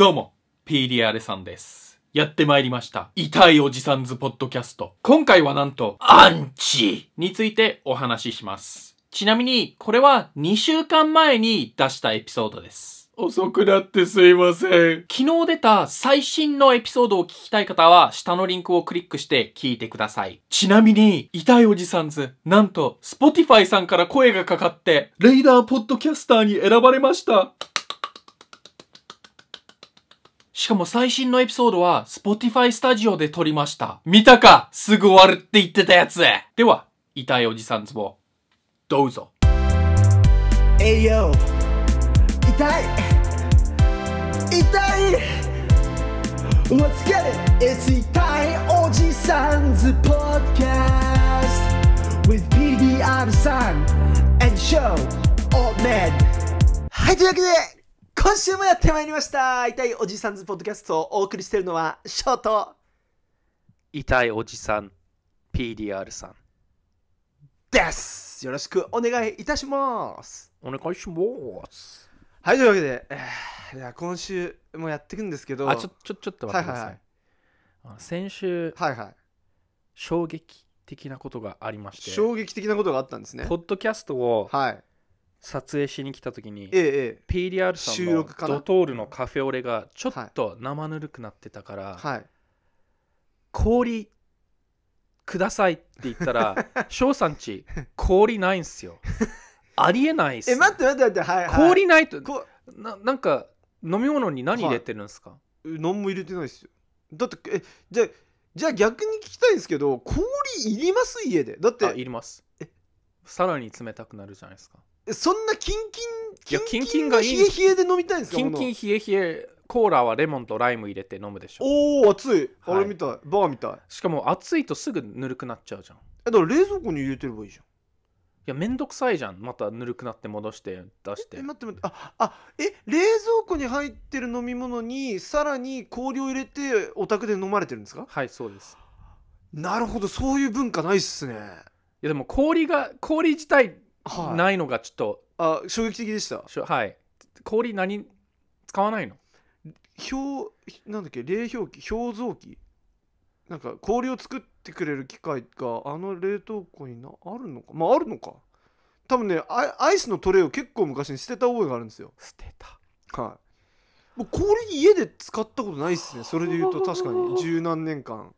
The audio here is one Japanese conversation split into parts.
どうも、PDR さんです。やってまいりました。痛いおじさんズポッドキャスト。今回はなんと、アンチについてお話しします。ちなみに、これは2週間前に出したエピソードです。遅くなってすいません。昨日出た最新のエピソードを聞きたい方は、下のリンクをクリックして聞いてください。ちなみに、痛いおじさんズ、なんと、Spotify さんから声がかかって、レイダーポッドキャスターに選ばれました。しかも最新のエピソードは Spotify スタジオで撮りました。見たかすぐ終わるって言ってたやつでは、痛いおじさんズボどうぞ。えいよ痛い痛い h a t s g o t it! It's 痛いおじさんズポッ d c a s t with PDR さん and show old man はい、というわけで今週もやってまいりました痛いおじさんズポッドキャストをお送りしているのはショート痛いおじさん PDR さんですよろしくお願いいたしますお願いしますはいというわけで、えー、いや今週もやっていくんですけどあちょちょちょっと待ってください、はいはい先週はいはい衝撃的なことがありまして衝撃的なことがあったんですねポッドキャストをはい撮影しに来た時に、ええ、PDR さんのドトールのカフェオレがちょっと生ぬるくなってたから、はい、氷くださいって言ったら 翔さんち氷ないんすよ ありえないっす、え待って待って待って、はい、はい、氷ないとななんか飲み物に何入れてるんですか、はい、何も入れてないっすよだってえじゃじゃあ逆に聞きたいんですけど氷いります家でだってあいりますさらに冷たくなるじゃないですかそんなキンキンキンキンが冷え冷えで飲みたいんですかキンキン冷え冷えコーラはレモンとライム入れて飲むでしょおお熱いあれみたい、はい、バーみたいしかも熱いとすぐぬるくなっちゃうじゃんえだから冷蔵庫に入れてればいいじゃんいやめんどくさいじゃんまたぬるくなって戻して出してえ待って待ってああえ冷蔵庫に入ってる飲み物にさらに氷を入れてお宅で飲まれてるんですかはいそうですなるほどそういう文化ないっすねいやでも氷が氷自体ないのがちょっと、あ衝撃的でしたしはい氷何使わないの表なんだっけ冷氷機氷蔵機なんか氷を作ってくれる機械があの冷凍庫になあるのかまああるのか多分ねアイスのトレイを結構昔に捨てた覚えがあるんですよ捨てたはいもう氷家で使ったことないっすねそれで言うと確かに十何年間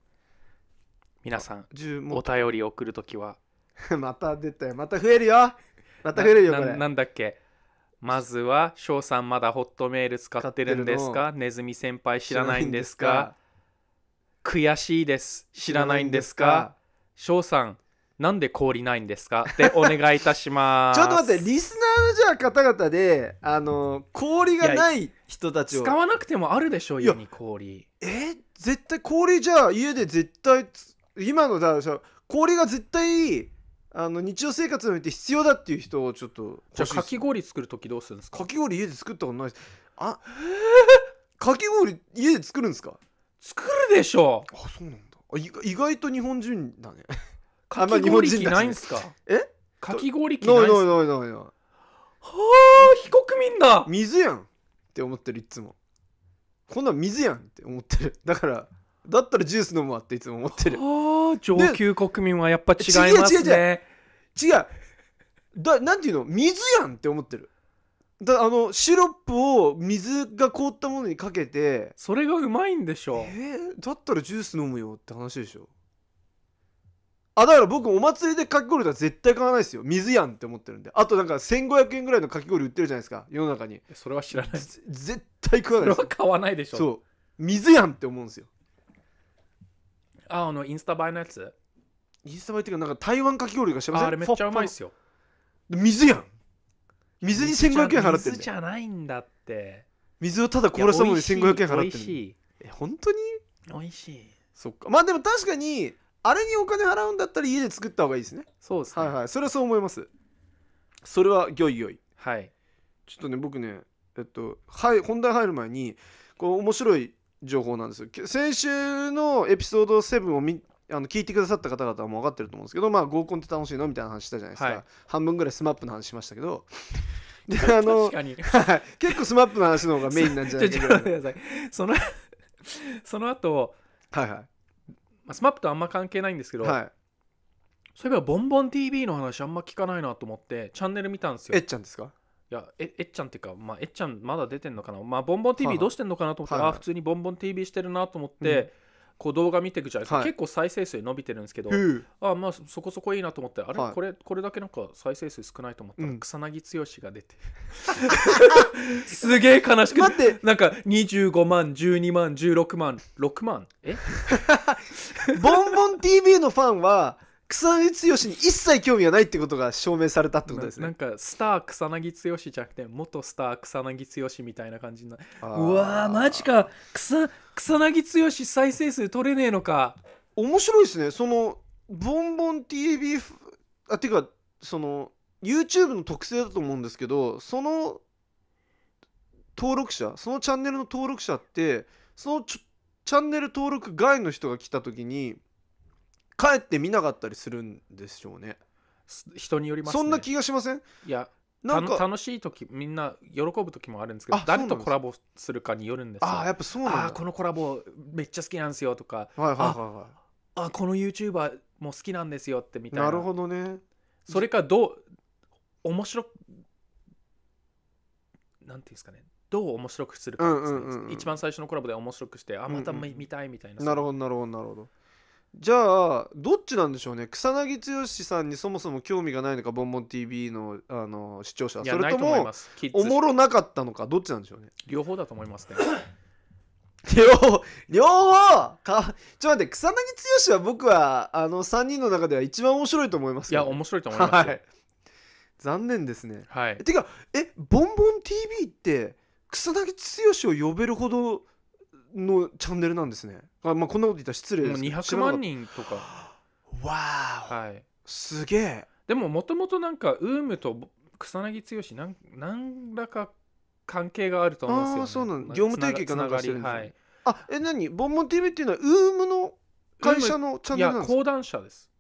皆さん10もお便り送るときは また出たよ。また増えるよ。また増えるよ、これ。なんだっけまずは、翔さんまだホットメール使ってるんですかネズミ先輩知らないんですか悔しいです。知らないんですか翔さん、なんで氷ないんですかでお願いいたします。ちょっと待って、リスナーのじゃあ方々で、あの、氷がない人たちを。使わなくてもあるでしょ、う家に氷。え絶対氷じゃあ家で絶対、今のだ、氷が絶対あの日常生活において必要だっていう人をちょっとじゃあかき氷作る時どうするんですかかき氷家で作ったことないですあかき氷家で作るんですか作るでしょあそうなんだあ意意外と日本人だね かき氷機ないんすかえかき氷機ないんすかないないないないはあ非国民だ水やんって思ってるいつもこんなん水やんって思ってるだからだったらジュース飲むわっていつも思ってるああ上級国民はやっぱ違いますね違う違う違うだなんていうの水やんって思ってるだあのシロップを水が凍ったものにかけてそれがうまいんでしょえー、だったらジュース飲むよって話でしょあだから僕お祭りでかき氷とは絶対買わないですよ水やんって思ってるんであとなんか1500円ぐらいのかき氷売ってるじゃないですか世の中にそれは知らない絶対食わないですそれは買わないでしょそう水やんって思うんですよああのインスタ映えのやつインスタ映えっていうかなんか台湾かき氷がしてませんあれめっちゃうまいっすよ水やん水に1500円払ってる水じゃないんだって水をただ凍らせたのに1500円払ってる美味しいえ本当に美味しいそっかまあでも確かにあれにお金払うんだったら家で作った方がいいですねそうですねはいはいそれはそう思いますそれはギョいギョいはいちょっとね僕ねえっとはい本題入る前にこう面白い情報なんですよ先週のエピソード7をあの聞いてくださった方々はもう分かってると思うんですけど、まあ、合コンって楽しいのみたいな話したじゃないですか、はい、半分ぐらい SMAP の話しましたけど であの、結構 SMAP の話の方がメインなんじゃないかす そのその後、はいはいまあ、SMAP とあんま関係ないんですけど、はい、そういえば「ボンボン TV」の話あんま聞かないなと思ってチャンネル見たんですよえっちゃんですかやええっちゃんっていうか、まあ、えっちゃんまだ出てんのかな、まあ、ボンボン TV どうしてんのかなと思ったら、はいはい、普通にボンボン TV してるなと思って、うん、こう動画見ていくじゃないですか、はい、結構再生数伸びてるんですけど、あまあそこそこいいなと思ってあれ、これこれだけなんか再生数少ないと思ったら、草薙剛が出てすげえ悲しく待ってなんか25万12万16万6万え ボンボン TV のファンは草薙剛に一切興味がないってことが証明されたってことですねなんかスター草薙剛じゃなくて元スター草薙剛みたいな感じになうわーマジか草草薙剛再生数取れねえのか面白いですねそのボンボン TV あていうかその YouTube の特性だと思うんですけどその登録者そのチャンネルの登録者ってそのチャンネル登録外の人が来た時に帰って見なかったりするんでしょうね人によります、ね、そんな気がしませんいやなんか楽しい時みんな喜ぶ時もあるんですけど誰とコラボするかによるんですよあやっぱそうなんあこのコラボめっちゃ好きなんですよとか、はいはいはいはい、ああこの YouTuber も好きなんですよってみたいななるほどねそれかどう面白なんていうんですかねどう面白くするか、うんうん、一番最初のコラボで面白くしてあまた見たいみたいな、なるほどなるほどなるほどじゃあどっちなんでしょうね草薙剛さんにそもそも興味がないのか「ボンボン TV の」あの視聴者それといいもおもろなかったのかどっちなんでしょうね両方だと思いますね両方両方かちょっと待って草薙剛は僕はあの3人の中では一番面白いと思いますいや面白いと思いますはい残念ですねはい、てかえボンボン TV って草薙剛を呼べるほどのチャンネルなんですねあ、まあ、こんなこと言ったら失礼ですもう200万人とかわあ、はい、すげえでももともとなんかウームと草薙剛なん何らか関係があると思うんですよ、ね、あそうなん業務提携かなんかしてるんですね、はい、あえ何ボンボン TV っていうのはウームの会社のチャンネルなんですかいや講談社です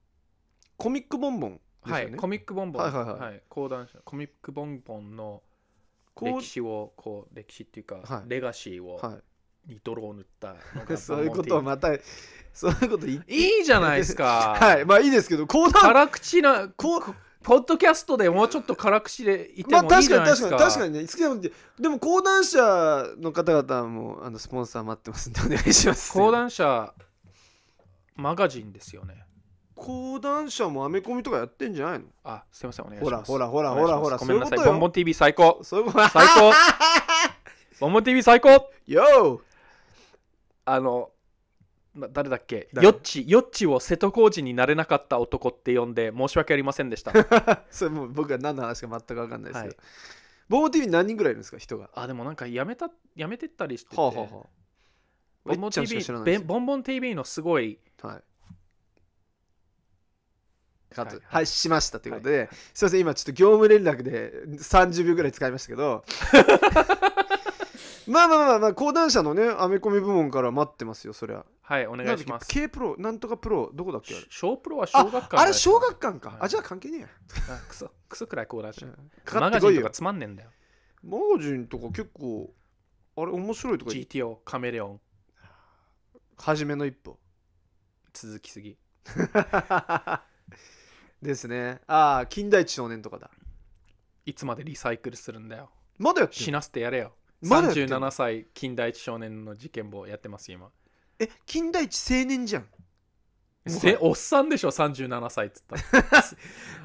コミックボンボン、ね、はいコミックボンボンはいはいはい、はい、講談社コミックボンボンの歴史をこう歴史っていうか、レガシーをニトロを塗ったの そういうことをまたそういうこと言っていいじゃないですか はいまあいいですけど講談辛口なこうポッドキャストでもうちょっと辛口でいてもいいじゃないですか、まあ、確かに確かに確かにねでも講談社の方々もあのスポンサー待ってますんでお願いします講談社マガジンですよね講談社もアメコミとかやってんじゃないのあすいませんお願いしますほらほらほらほらほらごめんなさいボンボン TV 最高最高 ボンボン TV 最高 YO! あの誰だっけヨッチヨッチを瀬戸康史になれなかった男って呼んで申し訳ありませんでした それもう僕は何の話か全く分かんないですけど、はい、ボーティー何人ぐらいいるんですか人があでもなんかやめたやめてったりしてて、はあはあ、ボンボン TV ボンボン TV のすごい、はいはい、はい、しましたということで、はい、すみません今ちょっと業務連絡で30秒ぐらい使いましたけど まあまあまあまあ講談社のねアメコミ部門から待ってますよそりゃはいお願いします K プロなんとかプロどこだっけあれ小プロは小学館あれ小学館か、はい、あじゃあ関係ねえやクソクソくらい講談社かかっていよマガジンとかつまんねえんだよマガジンとか結構あれ面白いとか GTO カメレオン初めの一歩続きすぎ ですねああ金田一少年とかだいつまでリサイクルするんだよまだやってシナスてやれよまだや37歳金田一少年の事件簿やってます今え金田一青年じゃんせおっさんでしょ37歳っつったら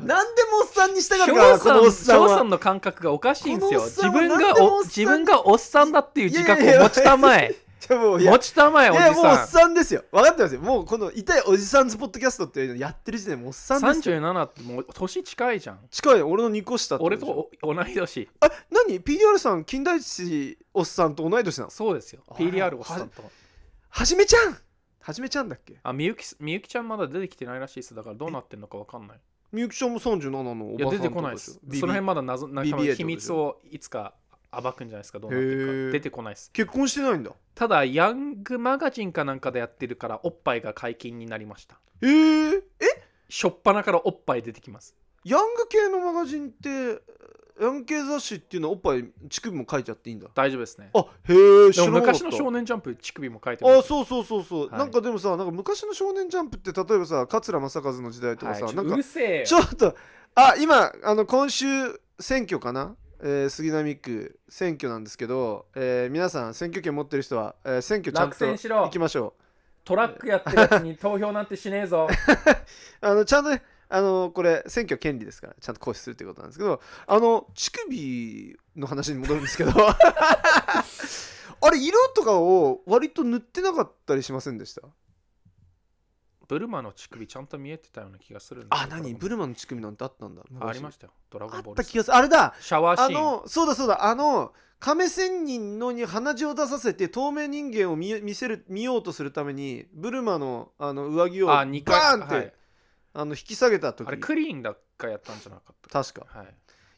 何 でもおっさんにしたがるからこのおっさん翔さんの感覚がおかしいんですよ自分がお自分がおっさんだっていう自覚を持ちたまえじゃもう持ちたまえおじさんいやもうおっさんですよ分かってますよもうこの痛いおじさんズポッドキャストっていうのやってる時点でもうおっさんですよ37ってもう年近いじゃん近い俺の2個下俺と同い年あ何 PDR さん金田一おっさんと同い年なのそうですよ PDR おっさんとはじめちゃんはじめちゃんだっけあみゆきみゆきちゃんまだ出てきてないらしいですだからどうなってんのか分かんないみゆきちゃんも37のおばさんいや出てこないですその辺まだ謎なんか秘密をいつか暴くんじゃないですかどうなってるか出てこないです結婚してないんだただヤングマガジンかなんかでやってるからおっぱいが解禁になりましたええ。えしょっぱなからおっぱい出てきますヤング系のマガジンってヤング系雑誌っていうのはおっぱい乳首も書いちゃっていいんだ大丈夫ですねあへえ昔の少年ジャンプ乳首も書いてあそうそうそうそう、はい、なんかでもさなんか昔の少年ジャンプって例えばさ桂正和の時代とかさ、はい、なんかうるせえちょっとあ今あの今週選挙かなえー、杉並区選挙なんですけど、えー、皆さん選挙権持ってる人は、えー、選挙ちゃんと行きましょうトラックやってるやつに 投票なんてしねえぞ あのちゃんとねあのこれ選挙権利ですからちゃんと行使するってことなんですけどあの乳首の話に戻るんですけど あれ色とかを割と塗ってなかったりしませんでしたブルマの乳首ちゃんと見えてたような気がするんだあど何ブルマの乳首なんてあったんだありましたよドラゴンボールた気がするあれだシャワーあシーンのそうだそうだあの亀仙人のに鼻血を出させて透明人間を見見せる見ようとするためにブルマのあの上着をバあー二回ンってあ,、はいの引き下げた時あれクリーンだかやったんじゃなかった確かはい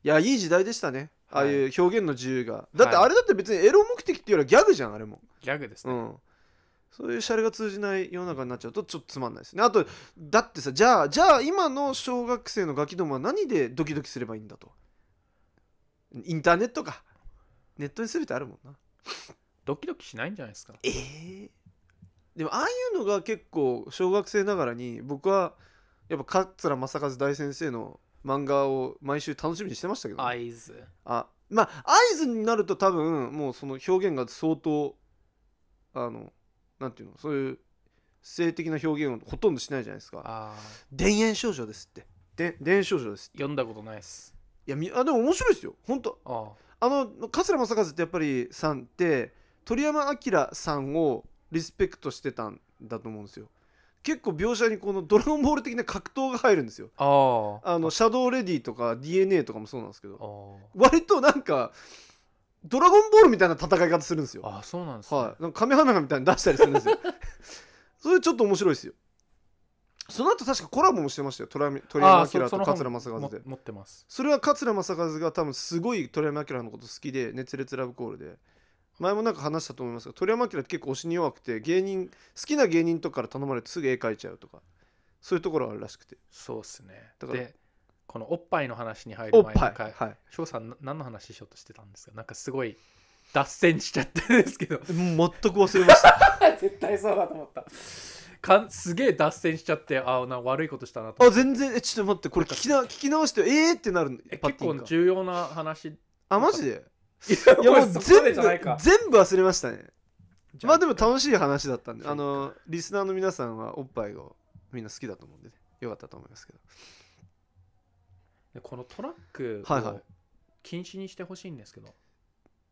いやいい時代でしたねああいう表現の自由が、だってあれだって別にエロ目的っていうよりはギャグじゃんあれも、ギャグですうんそういうシャレが通じない世の中になっちゃうとちょっとつまんないですね。あと、だってさ、じゃあ、じゃあ今の小学生のガキどもは何でドキドキすればいいんだと。インターネットか。ネットに全てあるもんな。ドキドキしないんじゃないですか。ええー、でもああいうのが結構小学生ながらに僕はやっぱ桂正和大先生の漫画を毎週楽しみにしてましたけど、合図あまあ合図になると多分もうその表現が相当あのなんていうのそういう性的な表現をほとんどしないじゃないですかあ「田園少女です」って「で田園少女です」読んだことないですいやみあでも面白いですよ本当ああの桂正和ってやっぱりさんって鳥山明さんをリスペクトしてたんだと思うんですよ結構描写にこの「ドラゴンボール」的な格闘が入るんですよあのシャドウレディとか DNA とかもそうなんですけど割となんかドラゴンボールみたいな戦い方するんですよあそうなんですね、はい、なんか亀花みたいに出したりするんですよ それちょっと面白いですよその後確かコラボもしてましたよ鳥山明と桂正和で持ってますそれは桂正和が多分すごい鳥山明のこと好きで熱烈ラブコールで前もなんか話したと思いますが鳥山明って結構推しに弱くて芸人好きな芸人とかから頼まれてすぐ絵描いちゃうとかそういうところあるらしくてそうっすねだからこのおっぱいの話に入る前に翔、さん何の話しようとしてたんですかなんかすごい脱線しちゃってるんですけど全く忘れました 絶対そうだと思ったかすげえ脱線しちゃってあな悪いことしたなとあ全然えちょっと待ってこれ聞きな聞き直してえーってなる結構重要な話あマジでいやもう全部全部忘れましたねまあでも楽しい話だったんであのリスナーの皆さんはおっぱいをみんな好きだと思うんで、ね、よかったと思いますけどでこのトラックを禁止にしてほしいんですけど、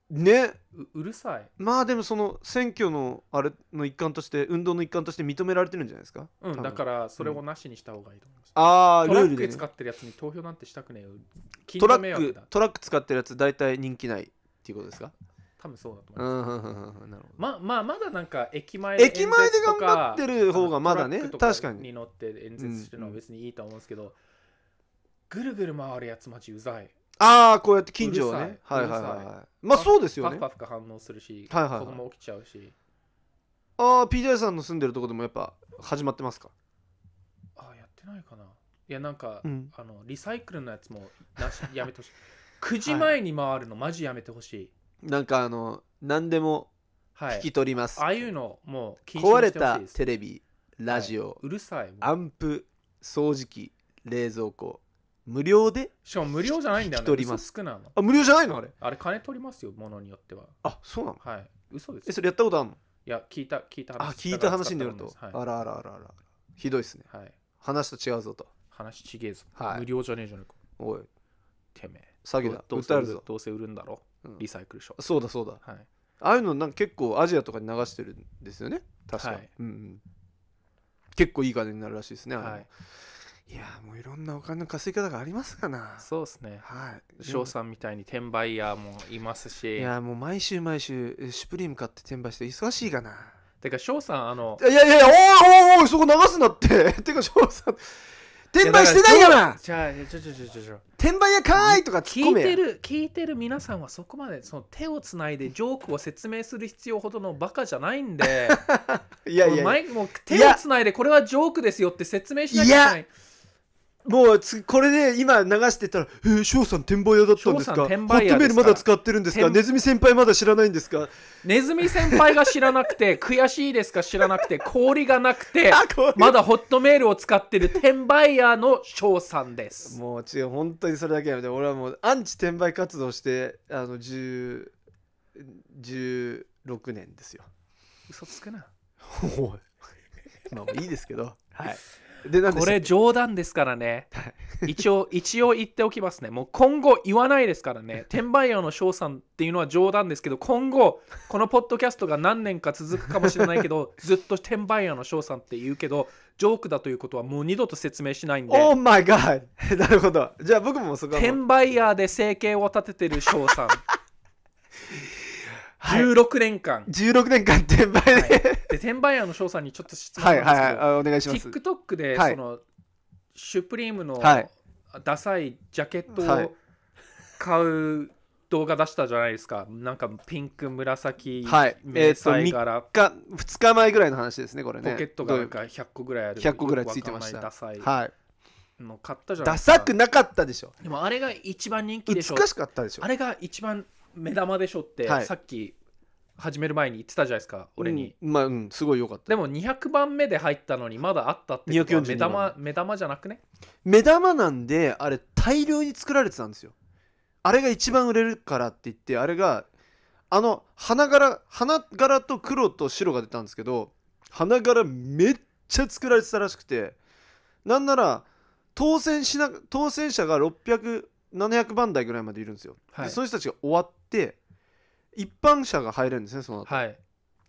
ねううるさい、まあでもその選挙のあれの一環として運動の一環として認められてるんじゃないですかうん、だからそれをなしにした方がいいと思います、ああトルラーッルでクね、使ってるやつに投票なんてしたくねえよトラックトラック使ってるやつ大体人気ないっていうことですか多分そうだと思ういます、まんるほままあまだなんか駅前駅前で頑張ってる方がまだね確かにに乗って演説してるのは別にいいと思うんですけど、ぐるぐる回るやつまじうざいああこうやって近所をねはいはいはいまあそうですよねパフパフ反応するし、はいはい子供起きちゃうしああ PJ さんの住んでるとこでもやっぱ始まってますかああやってないかないやなんか、あのリサイクルのやつもなしやめてほしい9時前に回るのマジやめてほしい、なんかあの何でも引き取ります、ああいうのもう壊れたテレビラジオ、うるさいアンプ掃除機冷蔵庫無料でしかも無料じゃないんだよね。りますなの。あ無料じゃないのあれあれ金取りますよ、ものによっては。あそうなのはい。嘘ですえそれやったことあるのいや、聞いた、聞いた話。あ聞いた話によると、はい。あらあらあらあらひどいっすねはい、話と違うぞと話ちげえぞ、はい無料じゃねえじゃねえか。おいてめえ。詐欺だどう訴えるぞどうせ売るんだろ、うんリサイクルショッそうだそうだはい。ああいうのなんか結構アジアとかに流してるんですよね確か、はいうんうん結構いい金になるらしいですねあれはい。いやもういろんなお金の稼ぎ方がありますかなそうですねはい翔さんみたいに転売屋もいますしいやもう毎週毎週シュプリーム買って転売して忙しいかなてか翔さんあのいやいやいやおいおいおいそこ流すなって てか翔さん転売してないからじゃあちょちょちょちょちょ転売屋かーいとか聞いてる聞いてる皆さんはそこまでその手をつないでジョークを説明する必要ほどのバカじゃないんで いやいやもう手をつないでこれはジョークですよって説明しなきゃいけないいもうつこれで今流してたら「えー、翔さん転売屋だったんですか?」ホットメールまだ使ってるんですか?」「ネズミ先輩まだ知らないんですか?」「ネズミ先輩が知らなくて 悔しいですか知らなくて氷がなくてまだホットメールを使ってる転売屋の翔さんです」もう違う本当にそれだけやめて俺はもうアンチ転売活動してあの1 6年ですよ嘘つくな まあいいですけどはい。でこれ冗談ですからね一応一応言っておきますねもう今後言わないですからね転売ーの翔さんっていうのは冗談ですけど今後このポッドキャストが何年か続くかもしれないけど ずっと転売ーの翔さんって言うけどジョークだということはもう二度と説明しないんでオーマイガーなるほどじゃあ僕もそこは転売屋で生計を立ててる翔さん はい、16年間、16年間転売で、はい、で転売屋の翔さんにちょっと質問はいはいはいあお願いします TikTok で、はい、そのシュプリームのダサいジャケットを買う動画出したじゃないですかなんかピンク紫はいえっ、ー、と3日2日前ぐらいの話ですねこれねポケットがなんか100個ぐらいある100個ぐらいついてましたダサいはいの買ったじゃないですかダサくなかったでしょでもあれが一番人気でしょ美しかったでしょあれが一番目玉でしょって、はい、さっき始める前に言ってたじゃないですか俺に、うん、まあ、うん、すごい良かったでも200番目で入ったのにまだあったってことは目玉目玉じゃなくね目玉なんであれ大量に作られてたんですよあれが一番売れるからって言ってあれがあの花柄花柄と黒と白が出たんですけど花柄めっちゃ作られてたらしくてなんなら当選しな当選者が600 700番台ぐらいまでいるんですよ、はい、でその人たちが終わって一般社が入れるんですねその後、はい、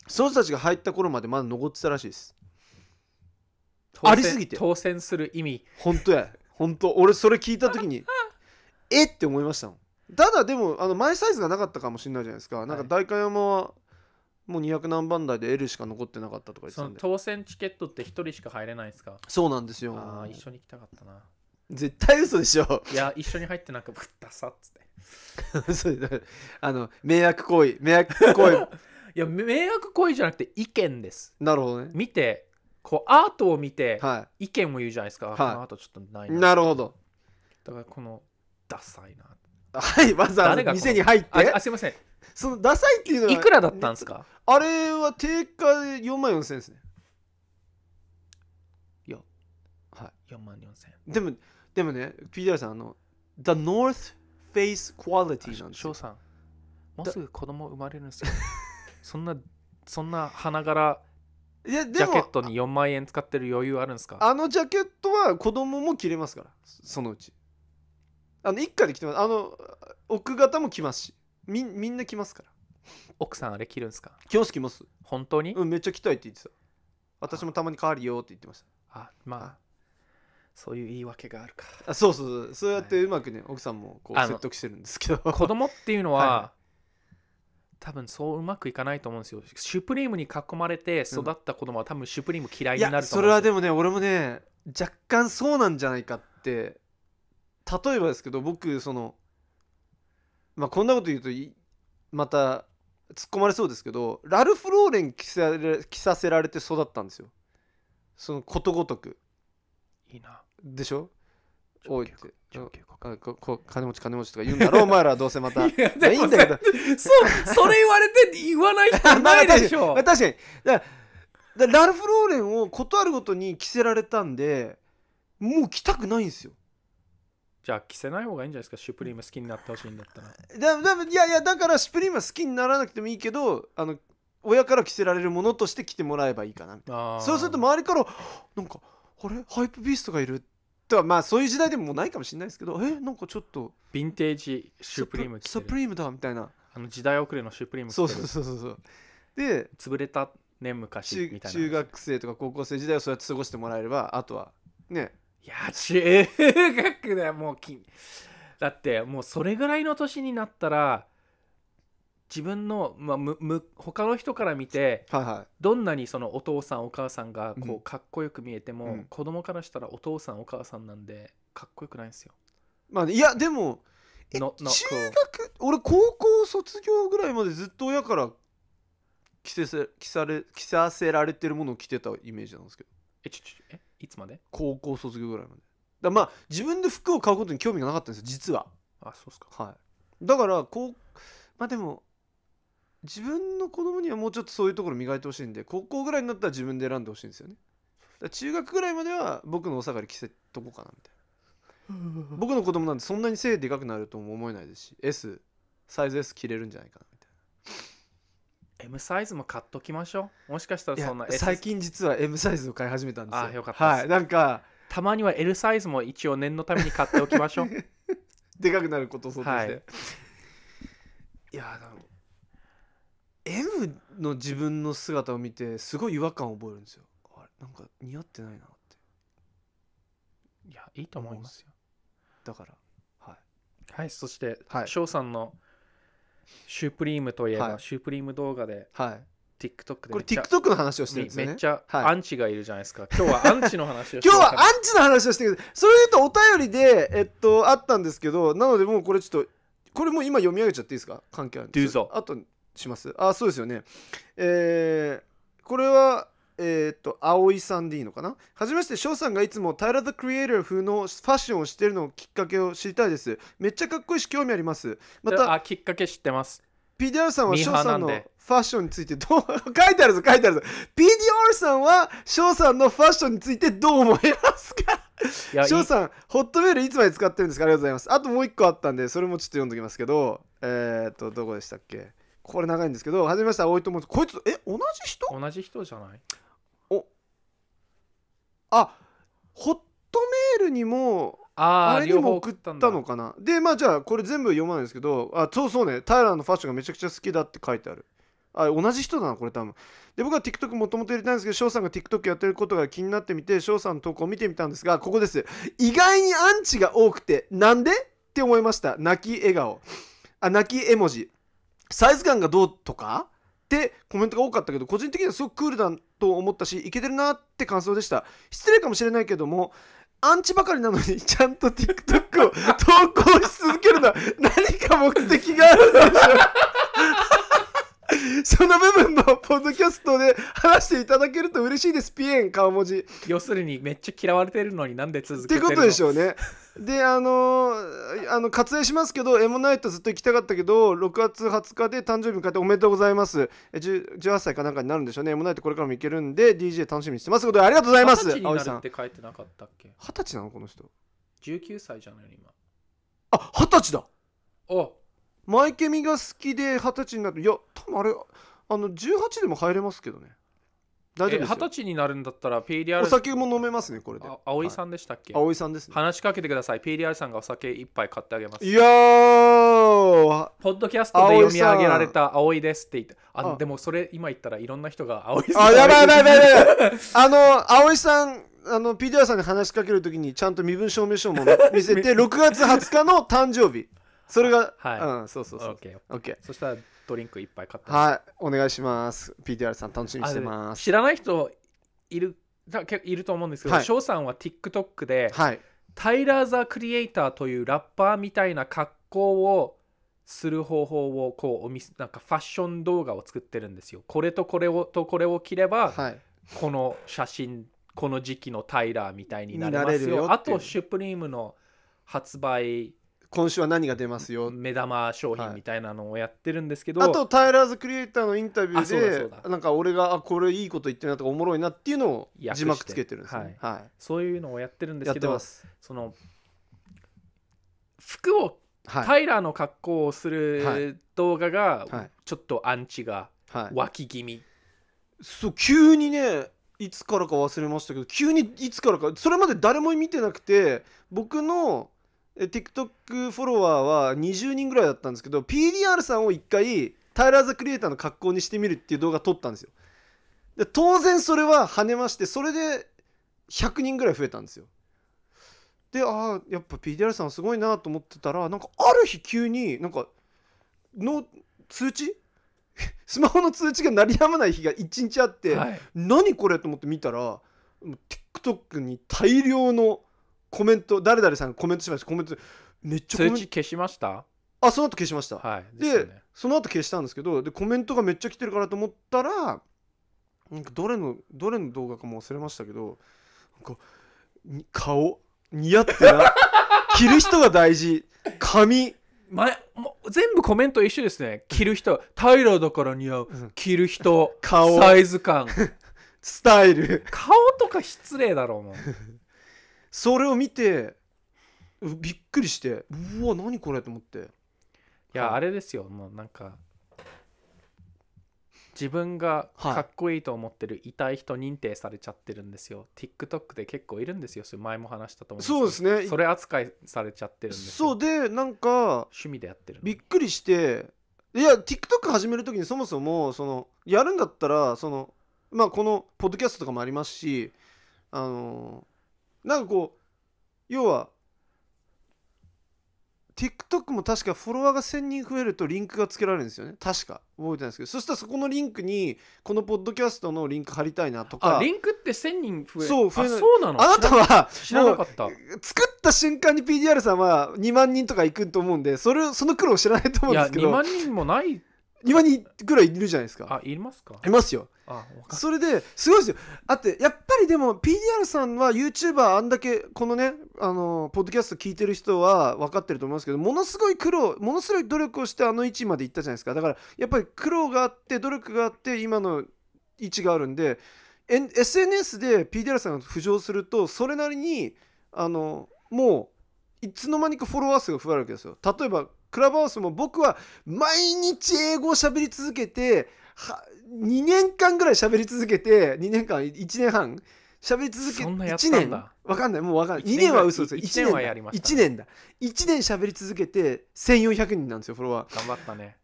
その人たちが入った頃までまだ残ってたらしいですありすぎて当選する意味本当や本当俺それ聞いた時に えって思いましたもんただでもあの前サイズがなかったかもしれないじゃないですか、はい、なんか代官山はもう200何番台で L しか残ってなかったとか言ってたんで当選チケットって1人しか入れないですかそうなんですよ一緒に行きたかったな絶対嘘でしょいや一緒に入ってなんかぶったさっつって そうあの迷惑行為迷惑行為 いや迷惑行為じゃなくて意見ですなるほどね見てこうアートを見て、意見を言うじゃないですか、はい、このアートちょっとないななるほどだからこのダサいなはいわざわざ店に入ってあすいませんそのダサいっていうのはいくらだったんですかあれは定価で4万4千円ですねいやはい4万4千円でもでもね、ー d r さん、あの、The North Face Quality なんですよ。さん、もうすぐ子供生まれるんですよ。そんな、そんな花柄。ジャケットに4万円使ってる余裕あるんですかあのジャケットは子供も着れますからそのうちあの一家で着てますあの奥方も着ますしみみんな着ますから奥さんあれ着るんですか着ます着ます本当にうんめっちゃ着たいって言ってた私もたまに変わるよって言ってましたあまあそういう言い訳があるかあそうそうそうやってうまくね、奥さんもこう説得してるんですけど子供っていうのは、は多分そううまくいかないと思うんですよシュプリームに囲まれて育った子供は多分シュプリーム嫌いになるとそ思れうんはででもね俺もね若干そうなんじゃないかって例えばですけど僕そのまあこんなこと言うとまた突っ込まれそうですけどラルフ・ローレン着さ着させられて育ったんですよそのことごとくいいなでしょおいって金持ち金持ちとか言うんだろ お前らどうせまたいいいんだけどそそれ言われて言わない人ないでしょ 確かにだからラルフ・ローレンを断るごとに着せられたんでもう着たくないんですよじゃあ着せない方がいいんじゃないですかシュプリーム好きになってほしいんだったら だだいやいやだからシュプリームは好きにならなくてもいいけどあの親から着せられるものとして着てもらえばいいかなそうすると周りからなんか「あれハイプビーストがいるとはまあそういう時代でもないかもしれないですけどえなんかちょっとヴィンテージシュプリームサプリームだみたいなあの時代遅れのシュプリームそうそうそうそうで潰れた年昔みたいな中学生とか高校生時代をそうやって過ごしてもらえればあとはねいや中学だよもうきだってもうそれぐらいの年になったら自分の、まあ、むむ他の人から見て、はいはい、どんなにそのお父さんお母さんがこう、うんかっこよく見えても、うん子供からしたらお父さんお母さんなんでかっこよくないんですよ。まあいやでもえ n cool. 俺高校卒業ぐらいまでずっと親から着せせ着され着させられてるものを着てたイメージなんですけどえちょちょえいつまで高校卒業ぐらいまでだまあ自分で服を買うことに興味がなかったんですよ実はあそうっすかはいだからこうまあでも自分の子供にはもうちょっとそういうところ磨いてほしいんで高校ぐらいになったら自分で選んでほしいんですよね中学ぐらいまでは僕のお下がり着せとこうかなみたいな僕の子供なんてそんなに背でかくなるとも思えないですし S サイズ S 着れるんじゃないかなみたいな M サイズも買っときましょうもしかしたらそんな、S、最近実は M サイズを買い始めたんですよあよかったはいなんかたまには L サイズも一応念のために買っておきましょう でかくなることを想定して、はい、いやでも M の自分の姿を見てすごい違和感を覚えるんですよあれなんか似合ってないなっていやいいと思いますよだからはいはいそして翔、はい、さんのシュープリームといえば、はい、シュープリーム動画で、はい、TikTok でこれ TikTok の話をしてるんですねめっちゃアンチがいるじゃないですか、はい、今日はアンチの話をして今日はアンチの話をしてる それ言うとお便りでえっとあったんですけどなのでもうこれちょっとこれも今読み上げちゃっていいですか関係あるんですあとしますあそうですよねえー、これはえっ、と、葵さんでいいのかなはじめして、翔さんがいつも平田クリエイター風のファッションをしてるのをきっかけを知りたいです。めっちゃかっこいいし、興味あります。また、あ、きっかけ知ってます。PDR さんは翔さんのファッションについてどう 書いてあるぞ書いてあるぞ PDR さんは翔さんのファッションについてどう思いますか翔さんホットメールいつまで使ってるんですかありがとうございますあともう一個あったんでそれもちょっと読んどきますけどえー、っとどこでしたっけこれ長いんですけどじめまして大いとうこいつえ同じ人同じ人じゃないおあホットメールにもああれにも送ったのかなでまあじゃあこれ全部読まないんですけどあそうそうねタイラーのファッションがめちゃくちゃ好きだって書いてあるあ同じ人だなこれ多分で僕は TikTok もともと入れたんですけど翔さんが TikTok やってることが気になってみて翔さんの投稿を見てみたんですがここです意外にアンチが多くてなんでって思いました泣き笑顔あ泣き絵文字サイズ感がどうとかってコメントが多かったけど個人的にはすごくクールだと思ったしいけてるなって感想でした失礼かもしれないけどもアンチばかりなのにちゃんと TikTok を投稿し続けるのは何か目的があるでしょう その部分もポッドキャストで話していただけると嬉しいですピエン顔文字要するにめっちゃ嫌われてるのになんで続けてるのってことでしょうね であのー、あの割愛しますけど「エモナイト」ずっと行きたかったけど6月20日で誕生日迎えておめでとうございます18歳かなんかになるんでしょうね「エモナイト」これからも行けるんで DJ 楽しみにしてますありがとうございます二十歳って書いてなかったっけ二十歳なのこの人19歳じゃない今あ二十歳だあマイケミが好きで二十歳になるいや多分あれあの18でも入れますけどね大丈夫です二十歳になるんだったら PDR お酒も飲めますねこれであ葵さんでしたっけ、葵さんですね話しかけてください PDR さんがお酒一杯買ってあげますいやーポッドキャストで読み上げられた葵ですって言ってああでもそれ今言ったらいろんな人が葵さんあやばいやばいやばいやばいあの葵さんあの PDR さんに話しかけるときにちゃんと身分証明書も見せて6 月20日の誕生日それが、はい、うん、そうそうそう。オッケー。オッケー。そしたらドリンクいっぱい買って。はい、お願いします。PTR さん楽しみにしてます。知らない人いるだけいると思うんですけど、翔、はい、さんは TikTok で、はい、タイラー・ザ・クリエイターというラッパーみたいな格好をする方法をこうお見なんかファッション動画を作ってるんですよ。これとこれをとこれを着れば、はい、この写真この時期のタイラーみたいになれますよ。よあと「シュプリームの発売今週は何が出ますよ目玉商品みたいなのをやってるんですけど、はい、あとタイラーズクリエイターのインタビューでなんか俺があこれいいこと言ってるなとかおもろいなっていうのを字幕つけてるんです、ね、はい、はい、そういうのをやってるんですけどその服を、はい、タイラーの格好をする動画が、ちょっとアンチが湧き気味、そう急にねいつからか忘れましたけど急にいつからかそれまで誰も見てなくて僕の TikTok フォロワーは20人ぐらいだったんですけど PDR さんを1回タイラー・ズ・クリエイターの格好にしてみるっていう動画撮ったんですよで当然それは跳ねましてそれで100人ぐらい増えたんですよでああやっぱ PDR さんすごいなと思ってたらなんかある日急になんかの通知 スマホの通知が鳴りやまない日が1日あって、はい、何これと思って見たら TikTok に大量のコメント誰々さんがコメントしましたコメントめっちゃ通知消しましたあその後消しました、はいで、ね、その後消したんですけどでコメントがめっちゃ来てるからと思ったらなんかどれのどれの動画かも忘れましたけどなんか顔似合ってな 着る人が大事髪前もう全部コメント一緒ですね着る人平だから似合う、着る人顔サイズ感 スタイル顔とか失礼だろうもん それを見てびっくりしてうわ何これと思っていや、はい、あれですよもうなんか自分がかっこいいと思ってる痛い人認定されちゃってるんですよ、はい、TikTok で結構いるんですよ前も話したと思うんですそうですねそれ扱いされちゃってるんですそうでなんか趣味でやってるびっくりしていや TikTok 始める時にそもそもそのやるんだったらそのまあこのポッドキャストとかもありますしあのなんかこう要は TikTok も確かフォロワーが1000人増えるとリンクがつけられるんですよね。確か。覚えてないですけど。そしたらそこのリンクに、このポッドキャストのリンク貼りたいなとか。リンクって1000人増えるそう、増えそうなのあなたは、知らなかった。作った瞬間に PDR さんは2万人とかいくと思うんで、それ、その苦労知らないと思うんですけど。いや、2万人もない今にぐらいいるじゃないですかあいますかいますよあそれですごいですよあってやっぱりでも PDR さんは YouTuber あんだけこのねあのポッドキャスト聞いてる人は分かってると思いますけどものすごい苦労ものすごい努力をしてあの位置まで行ったじゃないですかだからやっぱり苦労があって努力があって今の位置があるんで SNS で PDR さんが浮上するとそれなりにあのもういつの間にかフォロワー数が増えるわけですよ例えばクラブハウスも僕は毎日英語を喋り続けて2年間ぐらい喋り続けて2年間1年半喋り続けて、1年わかんないもうわかんない2年は嘘ですよ。1年はやりました1年だ1年喋り続けて1400人なんですよフォロワー頑張ったね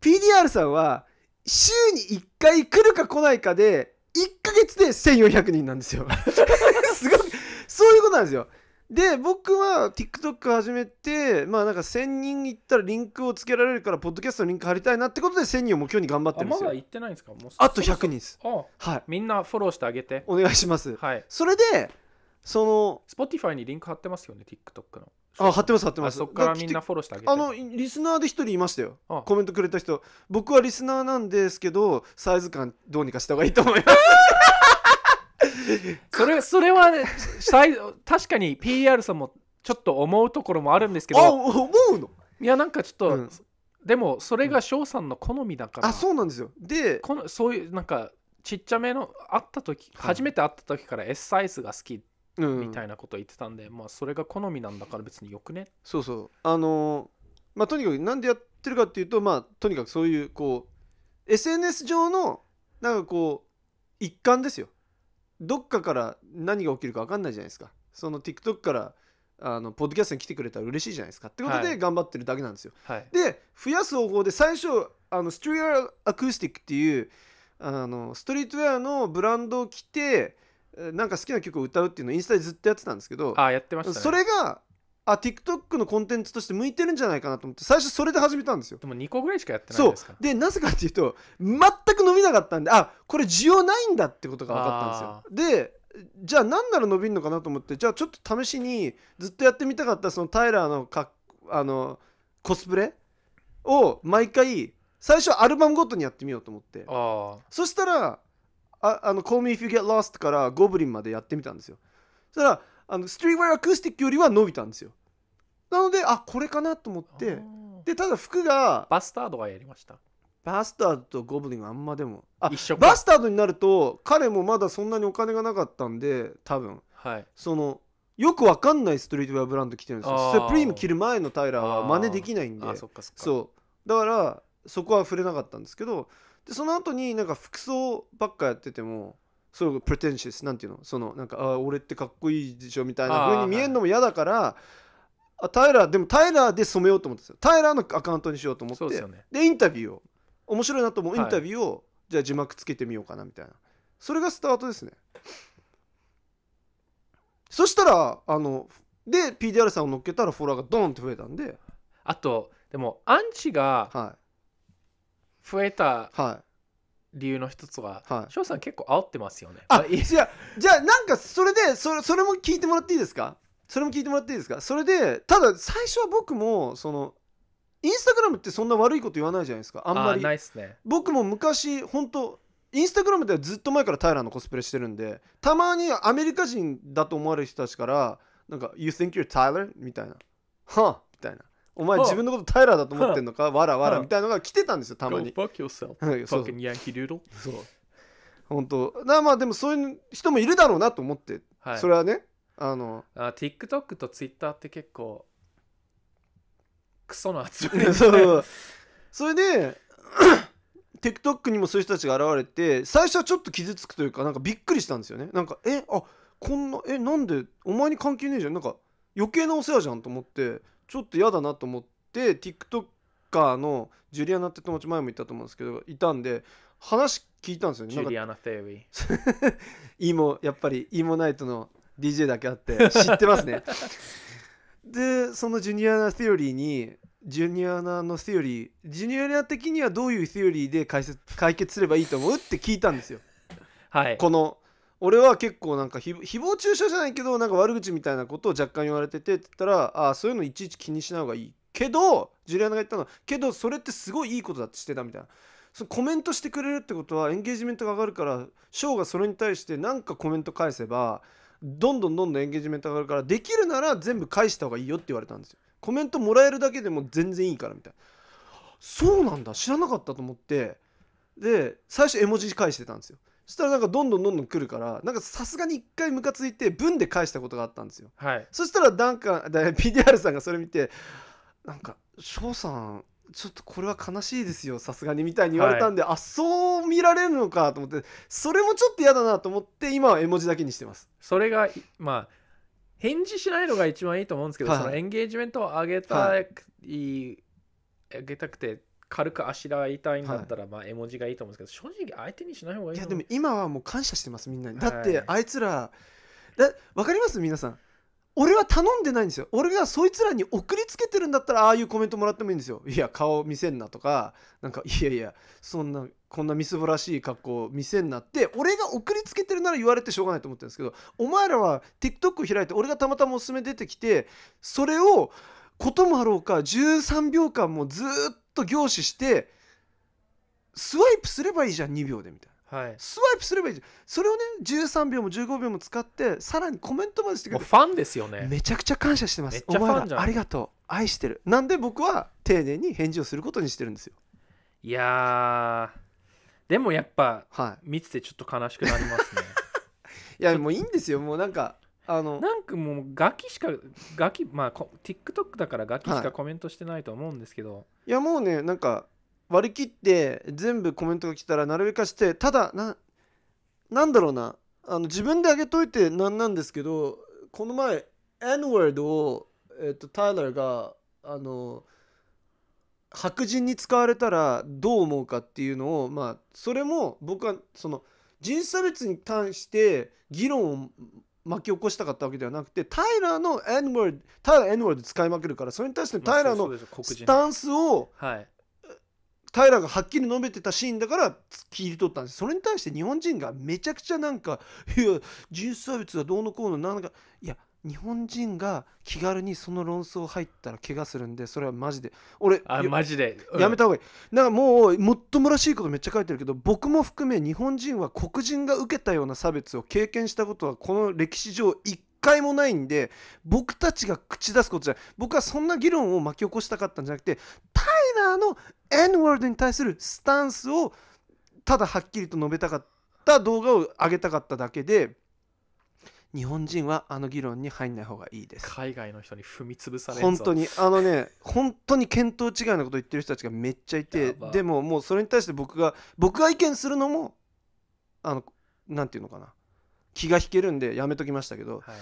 PDR さんは週に1回来るか来ないかで1か月で1400人なんですよ すごい、そういうことなんですよで僕は TikTok 始めてまあなんか1000人行ったらリンクをつけられるからポッドキャストのリンク貼りたいなってことで1000人を目標に頑張ってるんですよまだ行ってないんですかもうあと100人ですはいみんなフォローしてあげてお願いしますはいそれでその Spotify にリンク貼ってますよね TikTok のあ貼ってます貼ってますそっからみんなフォローしてあげてあのリスナーで一人いましたよコメントくれた人僕はリスナーなんですけどサイズ感どうにかした方がいいと思います それそれは、ね、確かに PR さんもちょっと思うところもあるんですけどあ思うのいやなんかちょっと、うん、でもそれが翔さんの好みだから、うん、あそうなんですよでこのそういうなんかちっちゃめの会った時、はい、初めて会った時から S サイズが好きみたいなこと言ってたんで、うん、まあそれが好みなんだから別によくねそうそうあのー、まあとにかくなんでやってるかっていうとまあとにかくそういうこう SNS 上のなんかこう一環ですよどっかから何が起きるか分かんないじゃないですかその TikTok からあのポッドキャストに来てくれたら嬉しいじゃないですかってことで頑張ってるだけなんですよ、はい、で増やす方法で最初あのストリートアクースティックっていうあのストリートウェアのブランドを着てなんか好きな曲を歌うっていうのをインスタでずっとやってたんですけどあやってました、ね、それがあ TikTok のコンテンツとして向いてるんじゃないかなと思って最初それで始めたんですよでも2個ぐらいしかやってないんですかそうでなぜかっていうと全く伸びなかったんであこれ需要ないんだってことが分かったんですよでじゃあ何なら伸びるのかなと思ってじゃあちょっと試しにずっとやってみたかったそのタイラーのかあのコスプレを毎回最初アルバムごとにやってみようと思ってそしたら「ああの Call Me If You Get Lost」から「ゴブリン」までやってみたんですよそしたらあのストリートワイアクースティックよりは伸びたんですよなのであこれかなと思ってでただ服がバスタードはやりましたバスタードとゴブリンはあんまでもあバスタードになると彼もまだそんなにお金がなかったんで多分、はい、そのよくわかんないストリートウェアブランド着てるんですよスプリーム着る前のタイラーは真似できないんでそうだからそこは触れなかったんですけどでその後になんか服装ばっかやっててもすごくプレテンシスなんていうのそのなんかあ俺ってかっこいいでしょみたいな風に見えるのも嫌だから、あタイラーでもタイラーで染めようと思ってタイラーのアカウントにしようと思ってで、ね,、インタビューを面白いなと思うインタビューを、はい、じゃあ字幕つけてみようかなみたいなそれがスタートですねそしたらあので PDR さんを乗っけたらフォロワーがドンって増えたんであとでもアンチが増えた、はい、はい理由の一つははい、さん結構煽ってますよねあいやじゃあなんかそれでそれそれも聞いてもらっていいですかそれも聞いてもらっていいですかそれでただ最初は僕もそのインスタグラムってそんな悪いこと言わないじゃないですかあんまりないっすね僕も昔本当インスタグラムではずっと前からタイラーのコスプレしてるんでたまにアメリカ人だと思われる人たちからなんか「You think you're Tyler?」みたいな「はあ」みたいなお前自分のことタイラーだと思ってんのか わらわらみたいなのが来てたんですよたまに。fuck yourself. Fucking Yankee Doodle. そう本当なまあでもそういう人もいるだろうなと思って、はい、それはねあのあ TikTok と Twitter って結構クソの集め そうそれで TikTok にもそういう人たちが現れて最初はちょっと傷つくというかなんかびっくりしたんですよねなんかえあこんなえなんでお前に関係ねえじゃんなんか余計なお世話じゃんと思ってちょっと嫌だなと思って TikToker のジュリアナって友達前も言ったと思うんですけどいたんで話聞いたんですよねジュリアナ・テリーイモやっぱりイモナイトの DJ だけあって知ってますね でそのジュニアナ・セオリーにジュニアナのセオリージュニアナ的にはどういうセオリーで解説解決すればいいと思うって聞いたんですよはいこの俺は結構なんか誹謗中傷じゃないけどなんか悪口みたいなことを若干言われててって言ったらああそういうのいちいち気にしない方がいいけどジュリアナが言ったのはけどそれってすごいいいことだってしてたみたいなそのコメントしてくれるってことはエンゲージメントが上がるからショーがそれに対して何かコメント返せばどんどんどんどんエンゲージメント上がるからできるなら全部返した方がいいよって言われたんですよコメントもらえるだけでも全然いいからみたいなそうなんだ知らなかったと思ってで最初絵文字返してたんですよそしたらなんかどんどんどんどん来るからなんかさすがに1回ムカついて文で返したことがあったんですよ、はい、そしたらなんか PDR さんがそれ見てなんか翔さんちょっとこれは悲しいですよさすがにみたいに言われたんで、はい、あそう見られるのかと思ってそれもちょっと嫌だなと思って今は絵文字だけにしてますそれがまあ返事しないのが一番いいと思うんですけど、はい、そのエンゲージメントを上げたい、はい、上げたくて軽くあしらいたいんだったら、まあ絵文字がいいと思うんですけど正直相手にしない方がいいいやでも今はもう感謝してますみんなにだってあいつら、だ分かります皆さん俺は頼んでないんですよ俺がそいつらに送りつけてるんだったらああいうコメントもらってもいいんですよいや顔見せんなとかなんかいやいやそんなこんなみすぼらしい格好見せんなって俺が送りつけてるなら言われてしょうがないと思ってるんですけどお前らは TikTok 開いて俺がたまたまおすすめ出てきてそれをこともあろうか13秒間もずっと凝視してスワイプすればいいじゃん2秒でみたいな。はい、スワイプすればいいじゃんそれをね13秒も15秒も使ってさらにコメントまでしてくれてファンですよねめちゃくちゃ感謝してますお前らありがとう愛してるなんで僕は丁寧に返事をすることにしてるんですよいやでもやっぱ、はい、見ててちょっと悲しくなりますね いやもういいんですよもうなんかあのなんかもうガキしかガキまあ TikTok だからガキしかコメントしてないと思うんですけど、はい、いやもうねなんか割り切って全部コメントが来たらなるべくしてただななんだろうなあの自分であげといてなんなんですけどこの前 N ワードを、えっと、タイラーがあの白人に使われたらどう思うかっていうのをまあそれも僕はその人種差別に関して議論を巻き起こしたかったわけではなくてタイラーの N ワードタイラー N ワード使いまくるからそれに対してタイラーのスタンスを、はい、タイラーがはっきり述べてたシーンだから切り取ったんですそれに対して日本人がめちゃくちゃなんか「いや人種差別がどうのこうの」なんかいや日本人が気軽にその論争入ったら怪我するんでそれはマジで俺あマジで、うん、やめた方がいいなんかもうもっともらしいことめっちゃ書いてるけど僕も含め日本人は黒人が受けたような差別を経験したことはこの歴史上一回もないんで僕たちが口出すことじゃない僕はそんな議論を巻き起こしたかったんじゃなくてタイナーの N ワールドに対するスタンスをただはっきりと述べたかった動画を上げたかっただけで。日本人はあの議論に入んない方がいいです海外の人に踏み潰される本当にあのね本当に見当違いなこと言ってる人たちがめっちゃいてでももうそれに対して僕が僕が意見するのもあのなんていうのかな気が引けるんでやめときましたけど、はい、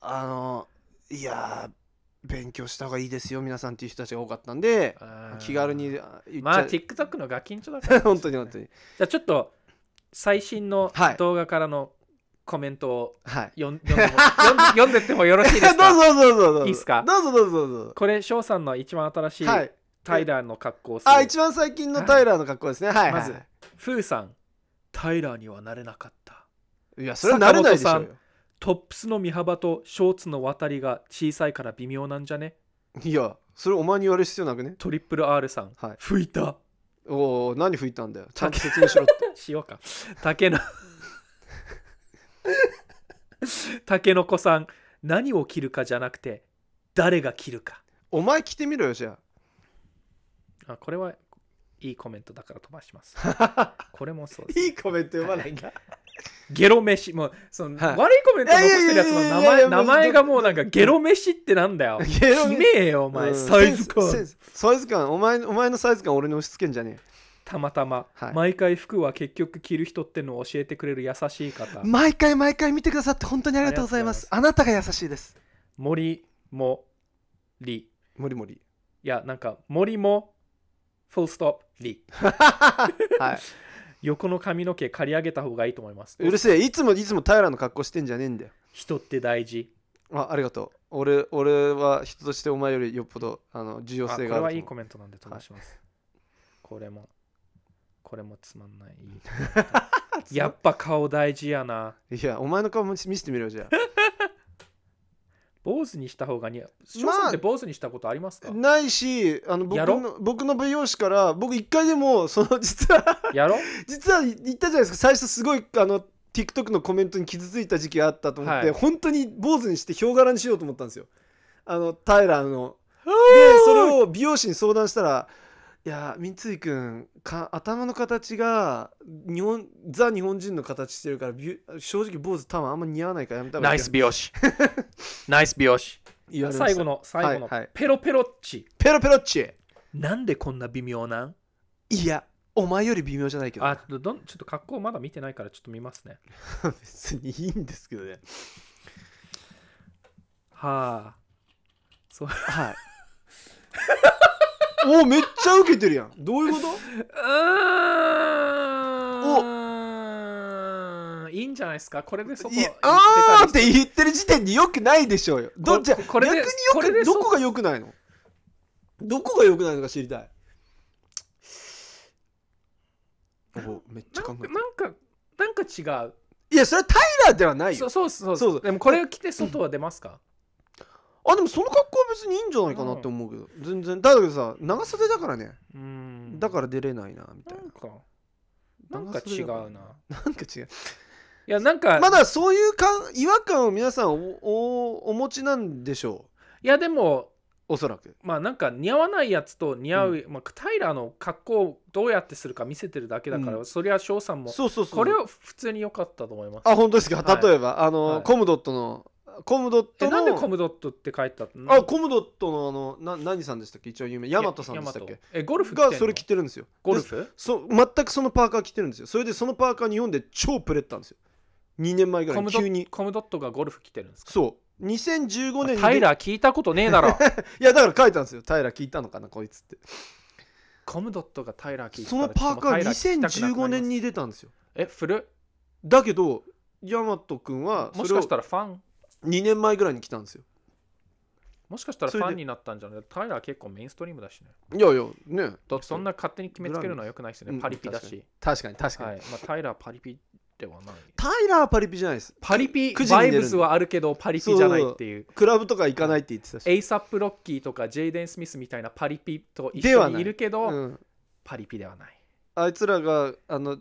あのいや勉強した方がいいですよ皆さんっていう人たちが多かったんで気軽に言っちゃまあ TikTok のガキンチョだから、ね、本当に本当にじゃあちょっと最新の動画からのコメントを、はい、読んでん ってもよろしいですか どうぞどうぞどうぞいいすかどうぞどうぞどうぞこれ翔さんの一番新しい、はい、タイラーの格好あ一番最近のタイラーの格好ですね、はい、まず、ふうさんタイラーにはなれなかったいやそれはなれないでしょトップスの身幅とショーツの渡りが小さいから微妙なんじゃねいやそれお前に言われる必要なくねトリプル R さん、はい、吹いたおお何吹いたんだよちゃんと説明しろって しようか竹のたけのこさん何を切るかじゃなくて誰が切るかお前着てみろよじゃああこれはいいコメントだから飛ばします これもそうです、いいコメント読まないかゲロ飯もうその、はい悪いコメント残してるやつの名前名前がもうなんかゲロ飯ってなんだよ ゲロめえよお前、うんサイズ感サイズ感お前お前のサイズ感俺に押し付けんじゃねえたまたま、はい毎回服は結局着る人ってのを教えてくれる優しい方毎回毎回見てくださって本当にありがとうございますあなたが優しいです森もりもりもりいやなんか森もフルストップり はい横の髪の毛刈り上げた方がいいと思いますうるせえいつもいつも平の格好してんじゃねえんだよ人って大事あありがとう俺俺は人としてお前よりよっぽどあの重要性があると思はいいコメントなんで飛ばします、これもこれもつまんない やっぱ顔大事やないやお前の顔も見せてみろじゃあ坊主にした方が似合う翔さんって坊主にしたことありますか、ないしあの僕の僕の美容師から僕一回でもその実はやろ 実は言ったじゃないですか最初すごいあの TikTok のコメントに傷ついた時期があったと思って、はい本当に坊主にしてヒョウ柄にしようと思ったんですよあのタイラーの でそれを美容師に相談したらいや三井君か頭の形が日本ザ日本人の形してるから正直坊主多分あんま似合わないからやめたナイス美容師ナイス美容師最後の最後の、はいはい、ペロペロッチペロペロッチなんでこんな微妙なんいやお前より微妙じゃないけどあどちょっと格好まだ見てないからちょっと見ますね 別にいいんですけどねはあそうはい おめっちゃ受けてるやんどういうことうんいいんじゃないですかこれでそこあーって言ってる時点でよくないでしょうよどっちこれ逆によくどこがよくないのどこがよくないのか知りたいおめっちゃ考えてなんかなんか違ういやそれはタイラーではないよそうそうそうそうでもこれを着て外は出ますかあでもその格好は別にいいんじゃないかなって思うけど、全然だけどさ長袖だからねうんだから出れないなみたいな なんか違うななんか違ういやなんかまだそういうか違和感を皆さんおおお持ちなんでしょういやでもおそらくまあなんか似合わないやつと似合う、うん、まあ、タイラーの格好をどうやってするか見せてるだけだから、うん、そりゃ翔さんもそうそうそうこれは普通に良かったと思いますあ本当ですか、例えばあの、はい、コムドットのコムドットなんでコムドットって書いてあったのあコムドットのあのな何さんでしたっけ一応有名ヤマトさんでしたっけえゴルフがそれ着てるんですよゴルフそ全くそのパーカー着てるんですよそれでそのパーカー日本で超プレったんですよ2年前ぐらい急にコムドットがゴルフ着てるんですかそう2015年にタイラ聞いたことねえだろ いやだから書いたんですよタイラ聞いたのかなこいつってコムドットがタイラ聞いたそのパーカー2015年に出たんですよえ古だけどヤマト君はもしかしたらファン2年前ぐらいに来たんですよもしかしたらファンになったんじゃないイラは結構メインストリームだしね。いやいや、ねだそんな勝手に決めつけるのはよくないですね。パリピだし。確かに確かに。はいまあ、タイラーパリピではない。タイラーパリピじゃないです。パリピ、バイブスはあるけどパリピじゃないっていう。クラブとか行かないって言ってたし。エイサップ・ロッキーとかジェイデン・スミスみたいなパリピと一緒にいるけど、うん、パリピではない。あいつらがあの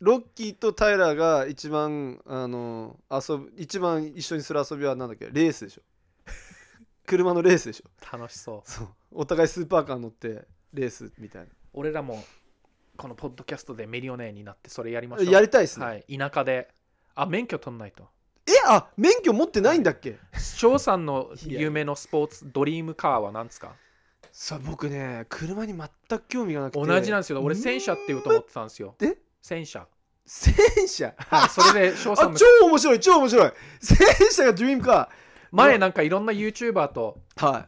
ロッキーとタイラーが一番あの遊ぶ一番一緒にする遊びはなんだっけレースでしょ 車のレースでしょ楽しそうそうお互いスーパーカー乗ってレースみたいな俺らもこのポッドキャストでメリオネーになってそれやりましょうやりたいっすね、はい、田舎であ免許取んないとえあ免許持ってないんだっけ翔さんの夢のスポーツドリームカーは何ですかさ僕ね車に全く興味がなくて同じなんですよ俺戦車って言うと思ってたんですよえ戦車戦車あそれで翔さんあ超面白い超面白い戦車がドリームカ前なんかいろんな YouTuber とは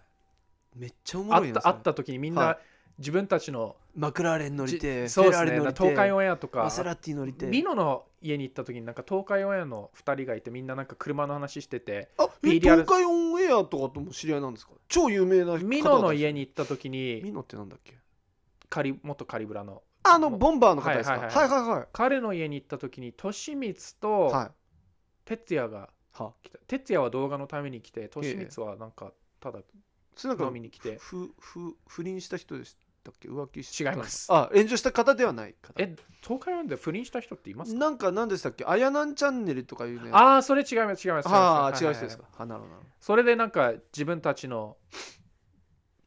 いめっちゃおもろい会ったった時にみんな自分たちのマクラーレン乗りてそうですラーね乗りて東海オンエアとかマセラティ乗りてミノの家に行った時になんか東海オンエアの2人がいてみんななんか車の話しててあ東海オンエアとかとも知り合いなんですか超有名な方ミノの家に行った時ミにノってなんだっけカリ元カリブラのあのボンバーの方ですかはいはいはい彼の家に行った時にとしみつと哲也が来た哲也は動画のために来てとしみつはなんかただ飲みに来てふふ不倫した人でしたっけ浮気した違いますあ炎上した方ではない方え東海湾で不倫した人っていますかなんか何でしたっけあやなんチャンネルとかいうねああそれ違います違いますああ違う人ですか、なるほどそれでなんか自分たちの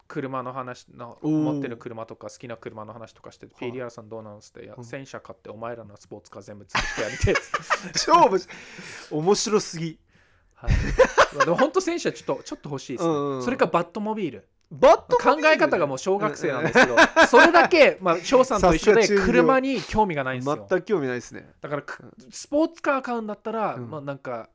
車の話の持ってる車とか好きな車の話とかしてて PDR さんどうなんすって、はあ、戦車買ってお前らのスポーツカー全部作ってやりて 超面白すぎ、はい、でも本当戦車ちょっとちょっと欲しいですね、うんうん、それかバットモビールバット考え方がもう小学生なんですけど、それだけ、まあ、翔さんと一緒で車に興味がないんですよ。全く興味ないですね。だから、スポーツカー買うんだったら、うん、まあなんか、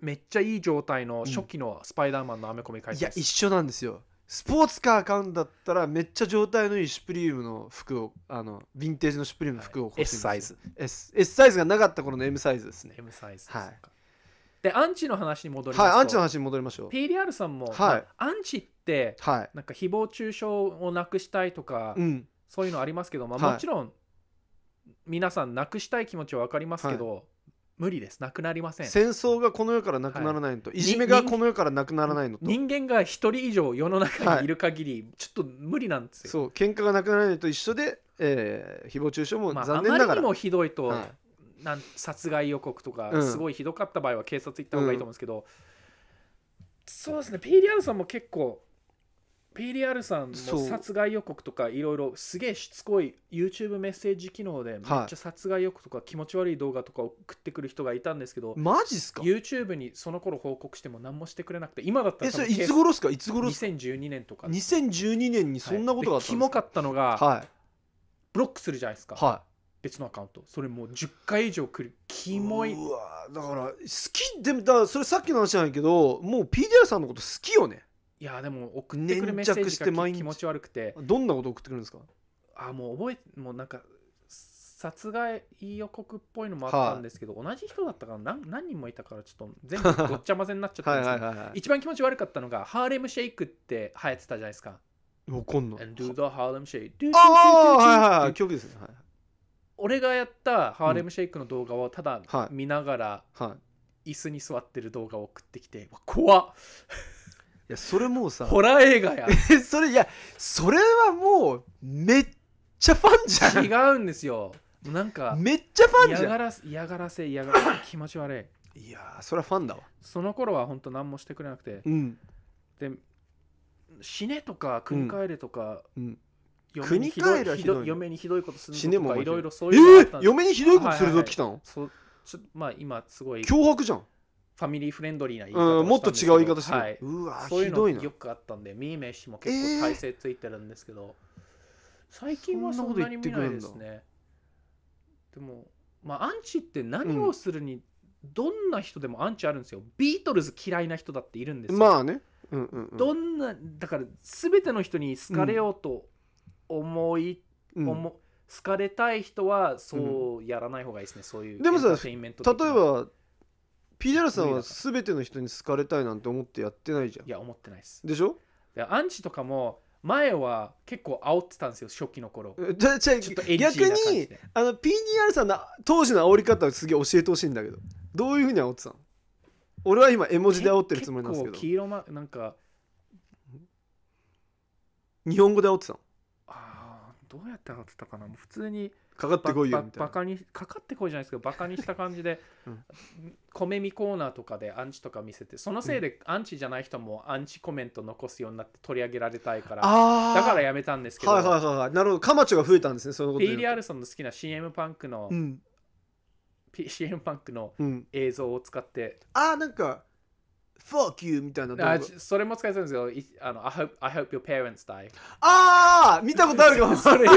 めっちゃいい状態の初期のスパイダーマンのアメコミ買いうん、いや、一緒なんですよ。スポーツカー買うんだったらめっちゃ状態のいいシュプリームの服をあのヴィンテージのシュプリームの服を欲しい、はい、S サイズ S, S サイズがなかった頃の M サイズですね M サイズはいでアンチの話に戻りますはいアンチの話に戻りましょう PDR さんも、はい、まあ、アンチって、はい、なんか誹謗中傷をなくしたいとか、うん、そういうのありますけど、まあ、もちろん、皆さんなくしたい気持ちは分かりますけど、無理ですなくなりません戦争がこの世からなくならないのと、はい、いじめがこの世からなくならないのと人間が1人以上世の中にいる限り、はい、ちょっと無理なんですよそう喧嘩がなくならないのと一緒で、えー、誹謗中傷も残念ながら、まあ、あまりにもひどいと、はい、なん殺害予告とか、すごいひどかった場合は警察行った方がいいと思うんですけど、うん、そうですねリア r さんも結構 PDR さんの殺害予告とかいろいろすげえしつこい YouTube メッセージ機能でめっちゃ殺害予告とか気持ち悪い動画とか送ってくる人がいたんですけどマジっすか YouTube にその頃報告しても何もしてくれなくて今だったらえそれいつ頃っすかいつ頃っすか2012年とか2012年にそんなことがあったんですか、はい、キモかったのが、はい、ブロックするじゃないですか、はい、別のアカウントそれもう10回以上来るキモいうわだから好きでもだそれさっきの話じゃないけどもう PDR さんのこと好きよねいやでも送ってくるメッセージが気持ち悪くてどんなこと送ってくるんですかあもう覚えてもうなんか殺害予告っぽいのもあったんですけど、はあ、同じ人だったから何何人もいたからちょっと全部ごっちゃ混ぜになっちゃったんですけどはい、一番気持ち悪かったのがハーレムシェイクって流行ってたじゃないですか。分かんない。And do the Harlem Shake. ああ、はいはい、曲ですね。はい、俺がやったハーレムシェイクの動画をただ見ながら、うんはい、椅子に座ってる動画を送ってきて、怖っやそれもうさホラー映画や それいやそれはもうめっちゃファンじゃん違うんですよなんかめっちゃファンじゃん嫌がらせ嫌がらせ嫌がらせ 気持ち悪いいやそれはファンだわその頃は本当何もしてくれなくて、うん、で死ねとか国帰れとか、うん、うん嫁にひどいひどい嫁にひどいことするとかいろいろそういうのあったんで、えー、嫁にひどいことするぞってきたの、はいはいはい、そちょまあ今すごい脅迫じゃんファミリーフレンドリーな言い方うんもっと違う言い方してる、はい、うわそういうのよくあったんでミーメも結構体勢ついてるんですけど、えー、最近はそんなに見ないですねでもまあアンチって何をするに、どんな人でもアンチあるんですよ、ビートルズ嫌いな人だっているんですよまあね、うんうん、うん、どんなだからすべての人に好かれようと思い、うん、思好かれたい人はそうやらない方がいいですね、そういうでもさ例えばピーダラさんは全ての人に好かれたいなんて思ってやってないじゃんいや思ってないですでしょアンチとかも前は結構煽ってたんですよ初期の頃じゃじゃちょっと逆にあの PDR さんの当時の煽り方をすげえ教えてほしいんだけどどういうふうに煽ってたの俺は今絵文字で煽ってるつもりなんですけど結構黄色まなんか日本語で煽ってたのどうやって上がってたかな普通にかかってこいよみたいなバカにかかってこいじゃないですけどバカにした感じで、うん、コメミコーナーとかでアンチとか見せてそのせいでアンチじゃない人もアンチコメント残すようになって取り上げられたいから、うん、だからやめたんですけどはいはいはい、はい、なるほどカマチョが増えたんですねそのこと PDR さんの好きな CM パンクの、うん、CM パンクの映像を使って、うん、ああなんか fuck you みたいなそれも使えそうですけど、あの I hope, I hope your parents die。ああ見たことあるよ それ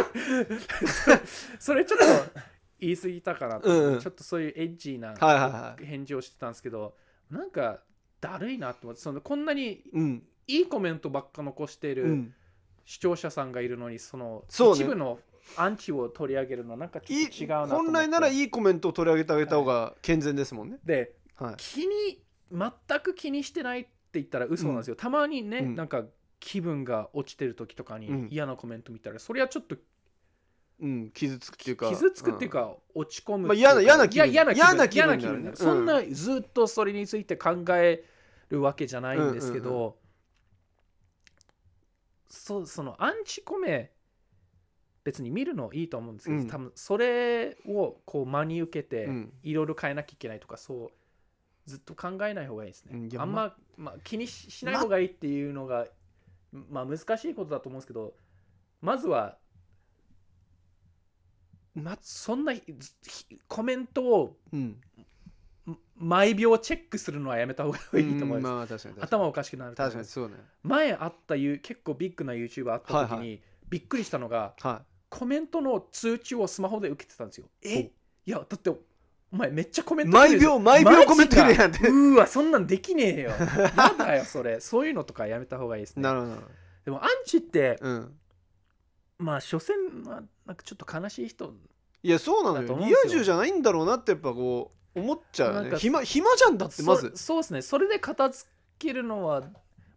それちょっと言い過ぎたかな、うんうん、ちょっとそういうエッジな返事をしてたんですけど、はいはいはい、なんかだるいなって思って、そのこんなにいいコメントばっか残してる、視聴者さんがいるのに、その一部のアンチを取り上げるのなんかちょっと違うなと思って本来ならいいコメントを取り上げてあげた方が健全ですもんね。はい、で、はい、気に全く気にしてないって言ったら嘘なんですよ、うん、たまにね、うん、なんか気分が落ちてる時とかに嫌なコメント見たら、それはちょっとうん、傷つくっていうか傷つくっていうか、うん、落ち込む嫌、まあ、なな気分嫌な気分な気分な気分、そんなずっとそれについて考えるわけじゃないんですけど、うんうんうん、そそのアンチコメ別に見るのいいと思うんですけど、うん、多分それをこう真に受けていろいろ変えなきゃいけないとかそうずっと考えない方がいいですね。あんま、まあ、気にししない方がいいっていうのが、まあ、難しいことだと思うんですけど、まずは、まそんなコメントをうん毎秒チェックするのはやめた方がいいと思います。まあ頭おかしくなると思確いかまにすそうね前あった結構ビッグな YouTuber あった時に、はいびっくりしたのがはいコメントの通知をスマホで受けてたんですよ。えいやだってお前めっちゃコメント毎秒毎秒コメントるやんってうわそんなんできねえよ やだよそれそういうのとかやめた方がいいですねなるほどでもアンチって、うん、まあ所詮、まあ、なんかちょっと悲しい人いやそうなのよリア充じゃないんだろうなってやっぱこう思っちゃうね暇暇じゃんだってまずそうですねそれで片付けるのは、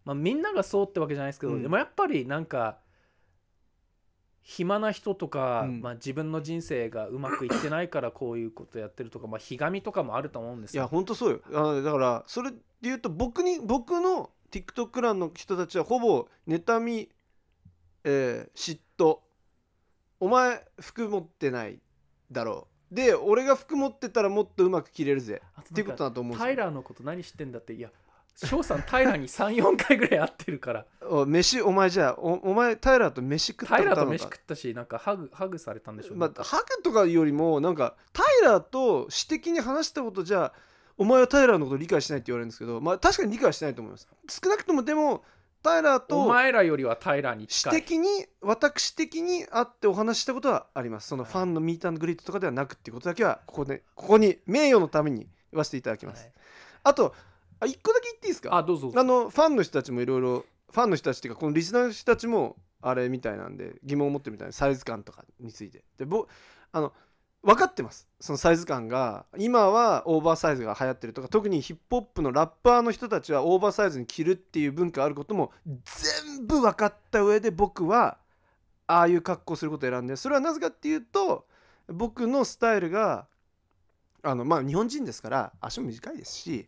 まあ、みんながそうってわけじゃないですけど、うん、でもやっぱりなんか暇な人とか、うん、まあ、自分の人生がうまくいってないからこういうことやってるとか、まあ、ひがみとかもあると思うんですいや本当そうよあだからそれで言うと僕に僕の TikTok 欄の人たちはほぼ妬み、えー、嫉妬お前服持ってないだろうで俺が服持ってたらもっとうまく着れるぜっていうことだと思うんですよのこと何してんだっていや翔さん平に34回ぐらい会ってるから お飯お前じゃあおお前平と飯食ったと平と飯食ったしなんかハグハグされたんでしょう、まあ、ハグとかよりもなんか平と私的に話したことじゃお前は平のこと理解しないって言われるんですけどまあ確かに理解してないと思います少なくともでも平とお前らよりは平に私的に私的に会ってお話したことはありますそのファンのミートグリッドとかではなくっていうことだけはここね、ここに名誉のために言わせていただきます、はい、あとあ一個だけ言っていいですかあどうぞあのファンの人たちもいろいろファンの人たちっていうかこのリスナーの人たちもあれみたいなんで疑問を持ってるみたいなサイズ感とかについてであの分かってますそのサイズ感が今はオーバーサイズが流行ってるとか特にヒップホップのラッパーの人たちはオーバーサイズに着るっていう文化あることも全部分かった上で僕はああいう格好することを選んでそれはなぜかっていうと僕のスタイルがあのまあ日本人ですから足も短いですし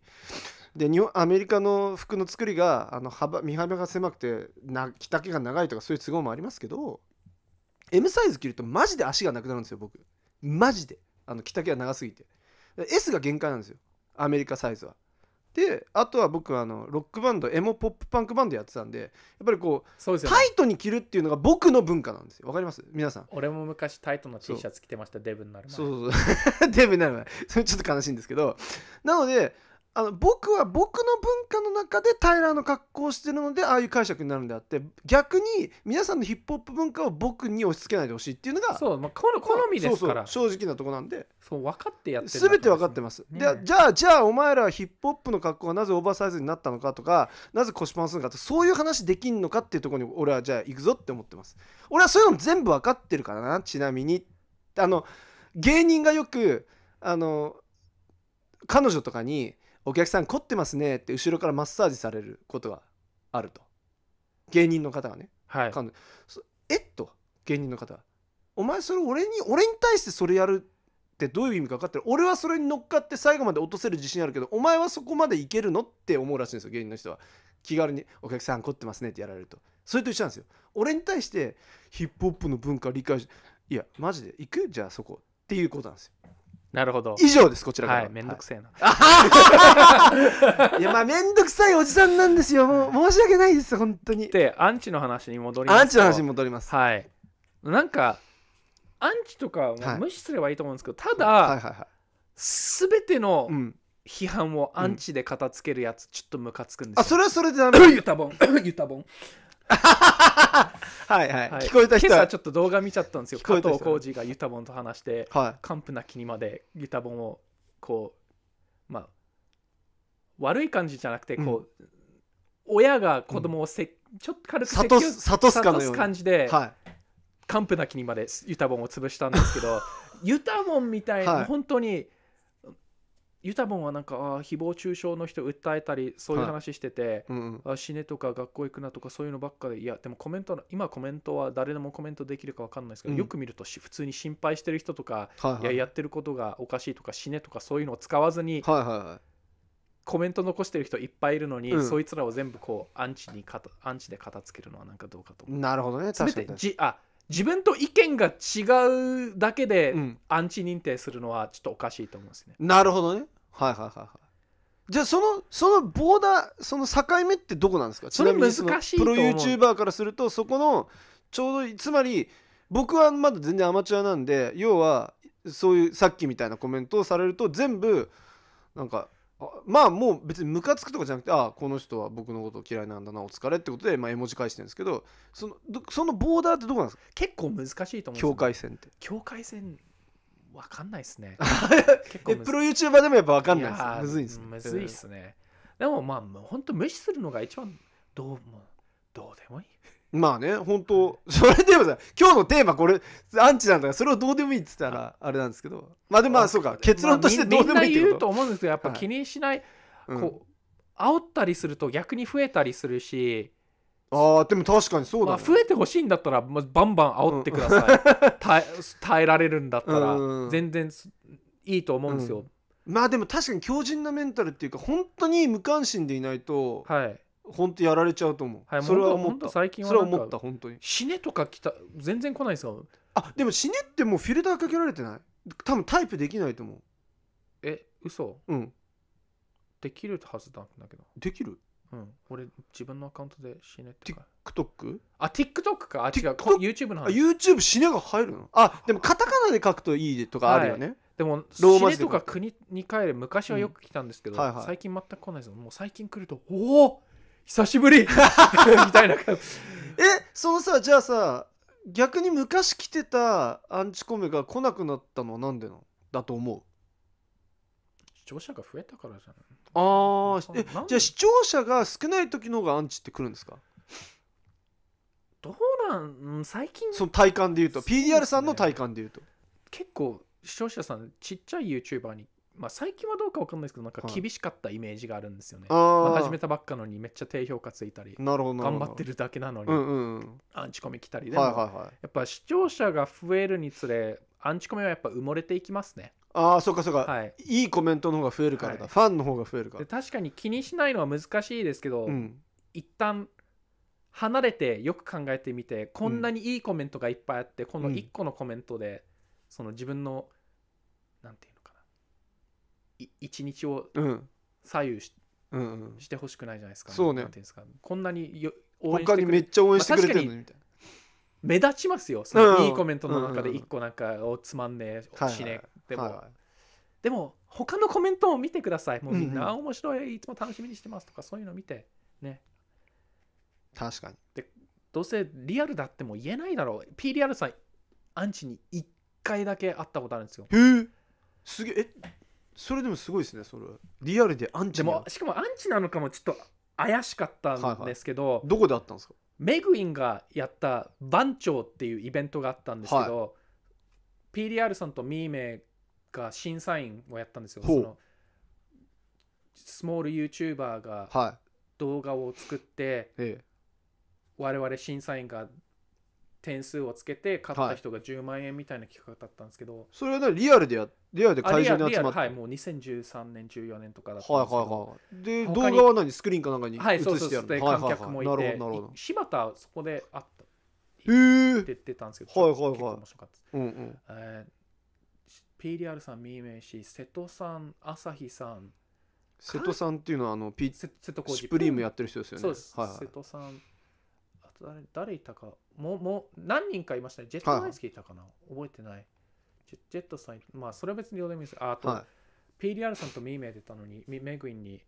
で日本アメリカの服の作りがあの幅身幅が狭くてな着丈が長いとかそういう都合もありますけど M サイズ着るとマジで足がなくなるんですよ僕マジであの着丈が長すぎて S が限界なんですよアメリカサイズはであとは僕あのロックバンドエモポップパンクバンドやってたんでやっぱりこう、ね、タイトに着るっていうのが僕の文化なんですよわかります皆さん俺も昔タイトの T シャツ着てましたデブになる前そうそうそう デブになる前それ ちょっと悲しいんですけどなのであの僕は僕の文化の中でタイラーの格好をしてるのでああいう解釈になるんであって逆に皆さんのヒップホップ文化を僕に押し付けないでほしいっていうのがそう、まあ、この好みですから正直なとこなんでそう分かってやってる全て分かってます、ね、じゃあじゃあお前らはヒップホップの格好がなぜオーバーサイズになったのかとかなぜ腰パンするのかとかそういう話できんのかっていうところに俺はじゃあ行くぞって思ってます俺はそういうの全部分かってるからなちなみにあの芸人がよくあの彼女とかにお客さん凝ってますねって後ろからマッサージされることがあると芸人の方がね、はい、えっと芸人の方は。お前それ俺に俺に対してそれやるってどういう意味か分かってる俺はそれに乗っかって最後まで落とせる自信あるけどお前はそこまでいけるのって思うらしいんですよ芸人の人は気軽にお客さん凝ってますねってやられるとそれと一緒なんですよ俺に対してヒップホップの文化理解いやマジで行くじゃあそこっていうことなんですよなるほど以上ですこちらから、はい、めんどくせえな、い、やまあめんどくさいおじさんなんですよもう申し訳ないです本当にでアンチの話に戻りますアンチの話に戻りますはいなんかアンチとか無視すればいいと思うんですけど、はい、ただ、すべ、はいての批判をアンチで片付けるやつ、うん、ちょっとムカつくんですよ、あそれはそれでダメユタボン ユタボンはいはい、はい、聞こえた人今朝ちょっと動画見ちゃったんですよ加藤浩次がユタボンと話して、はい、完膚なきにまでユタボンをこうまあ悪い感じじゃなくてこう、うん、親が子供をせ、うん、ちょっと軽く諭す諭す感じで、はい、完膚なきにまでユタボンを潰したんですけど ユタボンみたいに本当に、ユタボンはなんかあ誹謗中傷の人訴えたりそういう話してて、はいうんうん、あ死ねとか学校行くなとかそういうのばっかでいやでもコメントの今コメントは誰でもコメントできるか分かんないですけど、うん、よく見ると普通に心配してる人とか、はいはい、いややってることがおかしいとか死ねとかそういうのを使わずに、はいはいはい、コメント残してる人いっぱいいるのに、うん、そいつらを全部こうアンチにアンチで片付けるのはなんかどうかと思う。なるほどね確かにあ自分と意見が違うだけでアンチ認定するのはちょっとおかしいと思うんですね。なるほどねはいはいはいはいじゃあそのそのボーダーその境目ってどこなんですかそれ難しいとプロ YouTuber からするとそこのちょうどいつまり僕はまだ全然アマチュアなんで要はそういうさっきみたいなコメントをされると全部なんかまあもう別にムカつくとかじゃなくてああこの人は僕のこと嫌いなんだなお疲れってことで、まあ、絵文字返してるんですけどそのそのボーダーってどこなんですか結構難しいと思うんです境界線って境界線わかんないですね 結構プロ YouTuber でもやっぱわかんないっすむずいですねむずいっすね、でもまあ本当無視するのが一番どうもどうでもいいまあね本当それでもさ今日のテーマこれアンチなんだからそれをどうでもいいっつったらあれなんですけどまあでもまあそうか結論としてどうでもいいってこと、まあ、みんな言うと思うんですけどやっぱ気にしない、はい、こう、煽ったりすると逆に増えたりするしあーでも確かにそうだ、ね、まあ、増えてほしいんだったら、まあ、バンバン煽ってください、うん、耐えられるんだったら、全然いいと思うんですよ、まあでも確かに強靭なメンタルっていうか本当に無関心でいないと、はい、本当やられちゃうと思う、はい、それは思った最近はそれは思った本当に死ねとか来た全然来ないですかあでも死ねってもうフィルターかけられてない多分タイプできないと思うえ嘘うんできるはずだだけどできるうん俺自分のアカウントで死ねって TikTok? あ TikTok かあ違う YouTube の話 YouTube 死ねが入るのあでもカタカナで書くといいとかあるよね、はいでもローマ字とか国に帰る昔はよく来たんですけど、うんはいはい、最近全く来ないですもう最近来るとおお久しぶり みたいな感じ。え、そのさ、じゃあさ、逆に昔来てたアンチコメが来なくなったのは何でのだと思う視聴者が増えたからじゃないああえじゃあ視聴者が少ない時の方がアンチって来るんですかどうなん最近その体感で言うと PDR さんの体感で言うと結構視聴者さんちっちゃい YouTuber にまあ、最近はどうか分かんないですけどなんか厳しかったイメージがあるんですよね、はいまあ、始めたばっかのにめっちゃ低評価ついたり頑張ってるだけなのに、アンチコミ来たりでも、はいはいはい、やっぱ視聴者が増えるにつれアンチコミはやっぱ埋もれていきますねああそうかそうか、はい、いいコメントの方が増えるからだ、はい、ファンの方が増えるから確かに気にしないのは難しいですけど、うん、一旦離れてよく考えてみてこんなにいいコメントがいっぱいあって、うん、この1個のコメントで、その自分のなんていう一日を左右し,、うんしてほしくないじゃないですか、そうねなんていうんですかこんなによ応援して他くれにめっちゃ応援してくれてるのにみたいな、目立ちますよそのいいコメントの中で一個なんかをつまんねえはいはいねでも、はでも他のコメントも見てくださいもうみんな、あ面白いいつも楽しみにしてますとかそういうの見てね確かにどうせリアルだっても言えないだろう P リアルさんアンチに1回だけ会ったことあるんですよへえすげえそれでもすごいですねそれリアルでアンチでもしかもアンチなのかもちょっと怪しかったんですけど、どこであったんですかメグウィンがやった番長っていうイベントがあったんですけど、PDR さんとミーメが審査員をやったんですよそのスモール YouTuber がはい動画を作ってええ我々審査員が点数をつけて勝った人が10万円みたいな企画だったんですけど、それはねリアルでやリアルで会場に集まってはいもう2013年14年とかだったんはいですけど、はいはいで動画は何スクリーンかなんかに映はい、そうそうしてやそうるので観客もいて、はいはいはいなるほどなるほど柴田そこで会ったへって言ってたんですけど、はいはいはい面白かったうんうんえー、PDR さん、ミーメイシ瀬戸さん、朝日さん、瀬戸さんっていうのはあのピッ瀬瀬戸康史史プリームやってる人ですよねそうです、はいはい瀬戸さん誰誰いたかもも何人かいましたねジェット大好きいたかな、はい、覚えてないジェジェットさんまあそれは別にどうでもいいですああと、はい、PDR さんとミーメイ出たのにメグインに1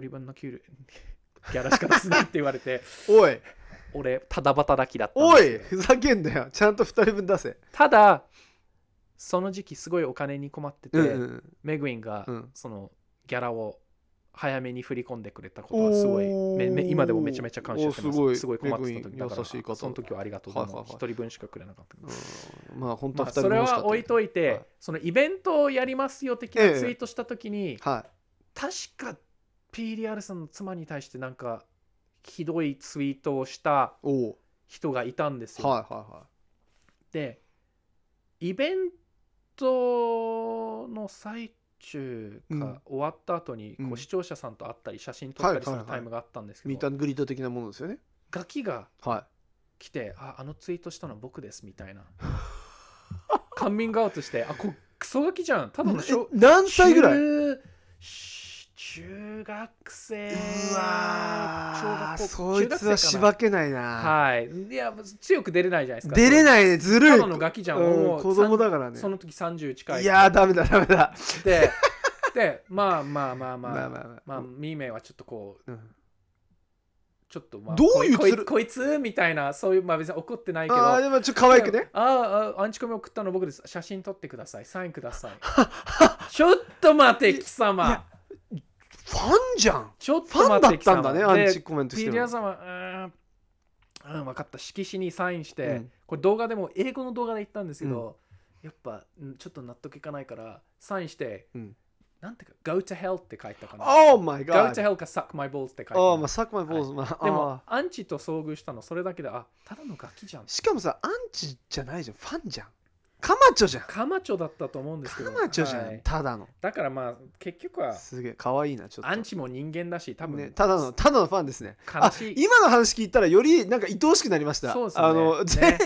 人分の給料 ギャラしか出すなって言われて おい俺ただ働きだったおいふざけんなよちゃんと2人分出せただその時期すごいお金に困ってて、うんうん、メグインが、うん、そのギャラを早めに振り込んでくれたことはすごい今でもめちゃめちゃ感謝してますすごい困ってた時だからその時はありがとう一、はい、人分しかくれなかったまあ本当、まあ、それは置いといて、はい、そのイベントをやりますよ的なツイートした時に、ええ、確か PDR さんの妻に対してなんかひどいツイートをした人がいたんですよ、はいはいはい、でイベントのサイト中か終わった後にこう視聴者さんと会ったり写真撮ったりするタイムがあったんですけど、ミートグリード的なものですよねガキが来て、ああのツイートしたのは僕ですみたいなカミングアウトしてあこクソガキじゃんただの何歳ぐらい中学生うわそいつはしばけないなはいいや強く出れないじゃないですか出れないねずるいただのガキじゃん、もう子供だからねその時30近いいやーダメだダメだででまあまあまあまあまあまあ、まあミはちょっとこう、ちょっとまあ、どういうこいこいつみたいなそういうまあ別に怒ってないけどああでもちょっと可愛くねああアンチコミ送ったの僕です写真撮ってくださいサインくださいちょっと待て貴様ファンじゃんちょっと待ってきたんだねアンチコメントしてるピリアさんはうん、分かった色紙にサインして、うん、これ動画でも英語の動画で言ったんですけど、うん、やっぱちょっと納得いかないからサインして、うん、なんていうか Go to hell って書いたかな Oh my god Go to hell か Suck my balls って書いたああまあ Suck my balls、はい、でもアンチと遭遇したのそれだけであただのガキじゃんしかもさアンチじゃないじゃんファンじゃんカマチョじゃんカマチョだったと思うんですけどカマチョじゃん、はいただのだからまあ結局はすげえ可愛いなちょっとアンチも人間だし多分、ね、ただのただのファンですね悲しい今の話聞いたらよりなんか愛おしくなりましたそうですねあの、ね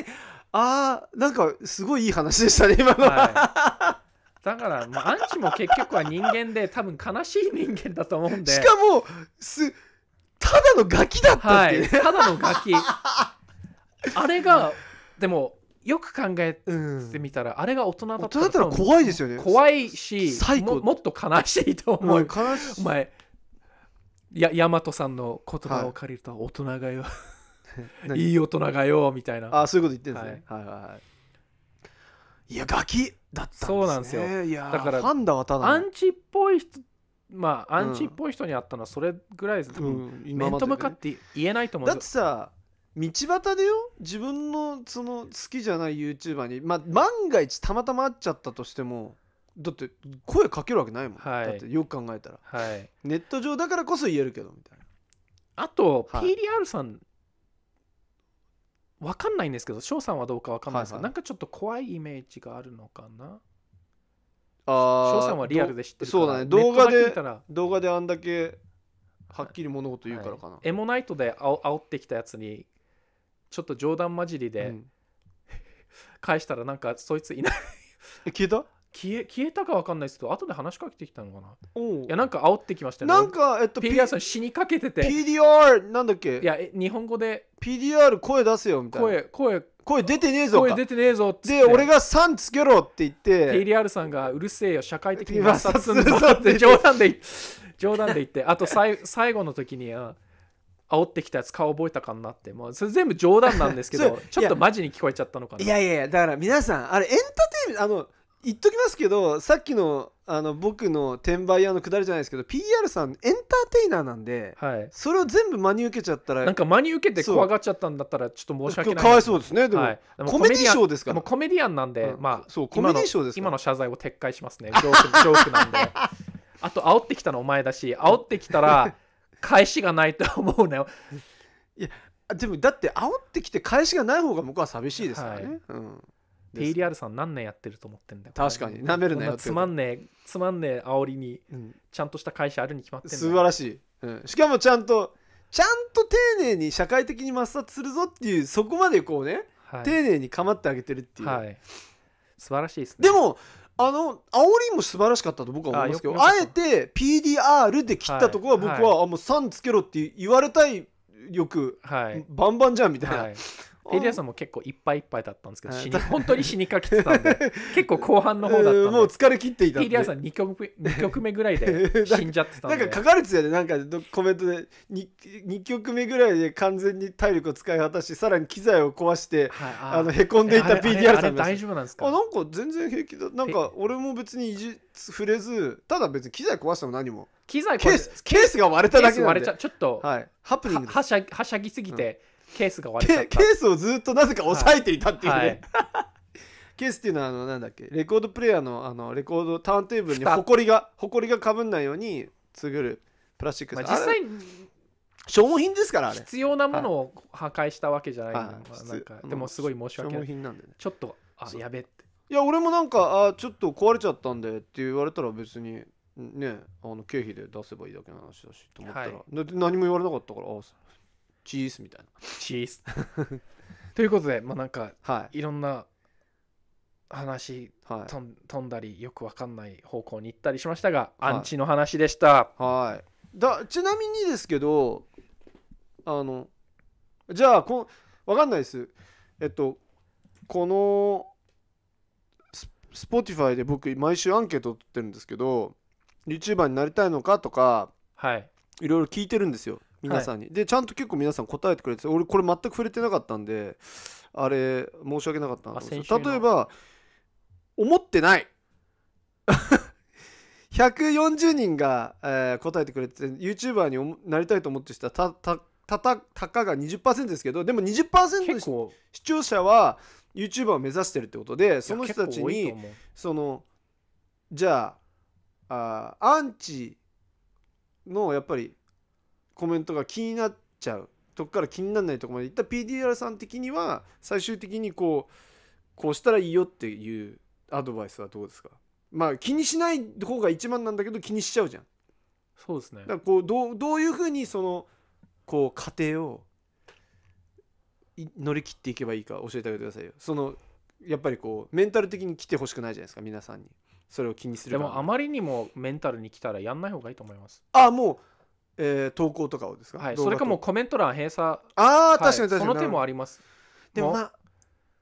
あーなんかすごいいい話でしたね今のは、はい、だから、まあ、アンチも結局は人間で多分悲しい人間だと思うんでしかもすただのガキだったっはていいただのガキあれがでもよく考えてみたら、あれが大人だったらったら怖いですよね怖いしももっと悲しいと思う、悲しいお前や大和さんの言葉を借りると、大人がよ いい大人がよみたいなあそういうこと言ってるんですね、はい、はいはいはいいやガキだったんです、ね、そうなんですよだからアンチっぽい人まあアンチっぽい人に会ったのはそれぐらいです、うん、面と向かって言えないと思うんだってさ道端でよ自分のその好きじゃない YouTuber に、まあ、万が一たまたま会っちゃったとしてもだって声かけるわけないもん、はい、だってよく考えたら、はい、ネット上だからこそ言えるけどみたいなあと、PDR さんわかんないんですけど翔さんはどうかわかんないですけど、はいはい、なんかちょっと怖いイメージがあるのかな翔さんはリアルで知ってるからそうだね動画で動画であんだけはっきり物事言うからかな、はい、エモナイトであお煽ってきたやつにちょっと冗談交じりで、うん、返したらなんかそいついない消えた消え消えたか分かんないですけど後で話しかけてきたのかないやなんか煽ってきましたねなんかえっと PDR さん死にかけてて PDR なんだっけいや日本語で PDR 声出せよみたいな声声声出てねえぞ声出てねえぞで俺が「3つけろ」って言って PDR さんが「うるせえよ社会的に摩擦するぞ」って冗談で冗談で言ってあとさい最後の時に「は煽ってきたやつ顔覚えたかなってもうそれ全部冗談なんですけど ちょっとマジに聞こえちゃったのかないやいやいやだから皆さんあれエンターテインメントあの言っときますけどさっきのあの僕の転売屋のくだりじゃないですけど PR さんエンターテイナーなんで、はい、それを全部真に受けちゃったらなんか真に受けて怖がっちゃったんだったらちょっと申し訳ないかわいそうですねでもはい、もコメディショーですからコメディアンなんで、うん、まあそうコメディショーです今の謝罪を撤回しますねジョークジョークなんで あと煽ってきたのお前だし煽ってきたら返しがないと思うなよ。いやでもだって煽ってきて返しがない方が僕は寂しいですね。はいうん TDR さん何年やってると思ってんだよ確かになめるなよつまんねえつまんねえ煽りにちゃんとした会社あるに決まってんだ、うん、素晴らしい、うん、しかもちゃんとちゃんと丁寧に社会的に抹殺するぞっていうそこまでこうね、はい、丁寧に構ってあげてるっていう、はい、素晴らしいですねでもあの煽りも素晴らしかったと僕は思いますけどあえて PDR で切ったところは僕は、はい、あもう3つけろって言われたいよく、はい、バンバンじゃんみたいな、はい、エリアさんも結構いっぱいいっぱいだったんですけど死に本当に死にかけてたんで 結構後半の方だったんで、もう疲れ切っていたエリアさん2曲 ,2 曲目ぐらいで 死んじゃってたんでなんか書かれてたよねなんかコメントで 2, 2曲目ぐらいで完全に体力を使い果たしさらに機材を壊して、はい、ああのへこんでいた PDR さん大丈夫なんですかなんか全然平気だなんか俺も別にいじ触れずただ別に機材壊しても何も。機材ケースケースが割れただけなんで割れちゃちょっと、はい、ハプニングはしゃはしゃぎすぎて、ケースが割れちゃったケースをずっとなぜか抑えていたっていうね、はい、ケースっていうのはあのなんだっけレコードプレーヤーのあのレコードターンテーブルにほこりがほこりがかぶんないようにつぐるプラスチック、まあ、実際消耗品ですからあれ必要なものを破壊したわけじゃないの、はい、なんかでもすごい申し訳ない、ね、ちょっとあやべっていや俺もなんかあちょっと壊れちゃったんでって言われたら別にねあの経費で出せばいいだけの話だしと思ったら、はい、何も言われなかったからああチースみたいなチース ということでまあなんか、はい、いろんな話、はい、飛んだりよくわかんない方向に行ったりしましたが、はい、アンチの話でしたはいだちなみにですけどあのじゃあこわかんないですえっとこのスポティファイで僕毎週アンケートを取ってるんですけど YouTuber になりたいのかとか、はい、いろいろ聞いてるんですよ皆さんに、はい、でちゃんと結構皆さん答えてくれて俺これ全く触れてなかったんであれ申し訳なかったど例えば思ってない140人 が、えー、答えてくれて YouTuber になりたいと思ってたたたたたたかが20%ですけどでも20%の視聴者は YouTuber を目指してるってことでその人たちにそのじゃああアンチのやっぱりコメントが気になっちゃうとこから気にならないとこまでいった PDR さん的には最終的にこうこうしたらいいよっていうアドバイスはどうですかまあ気にしない方が一番なんだけど気にしちゃうじゃん。そうですねだからこうどうどういうふうにそのこう過程を乗り切っていけばいいか教えてあげてくださいよ。そのやっぱりこうメンタル的に来てほしくないじゃないですか皆さんにそれを気にするでもあまりにもメンタルに来たらやんない方がいいと思いますああもうえー、投稿とかをですか、はい、それかもうコメント欄閉鎖ああ、確かに確かにその手もありますでもまあ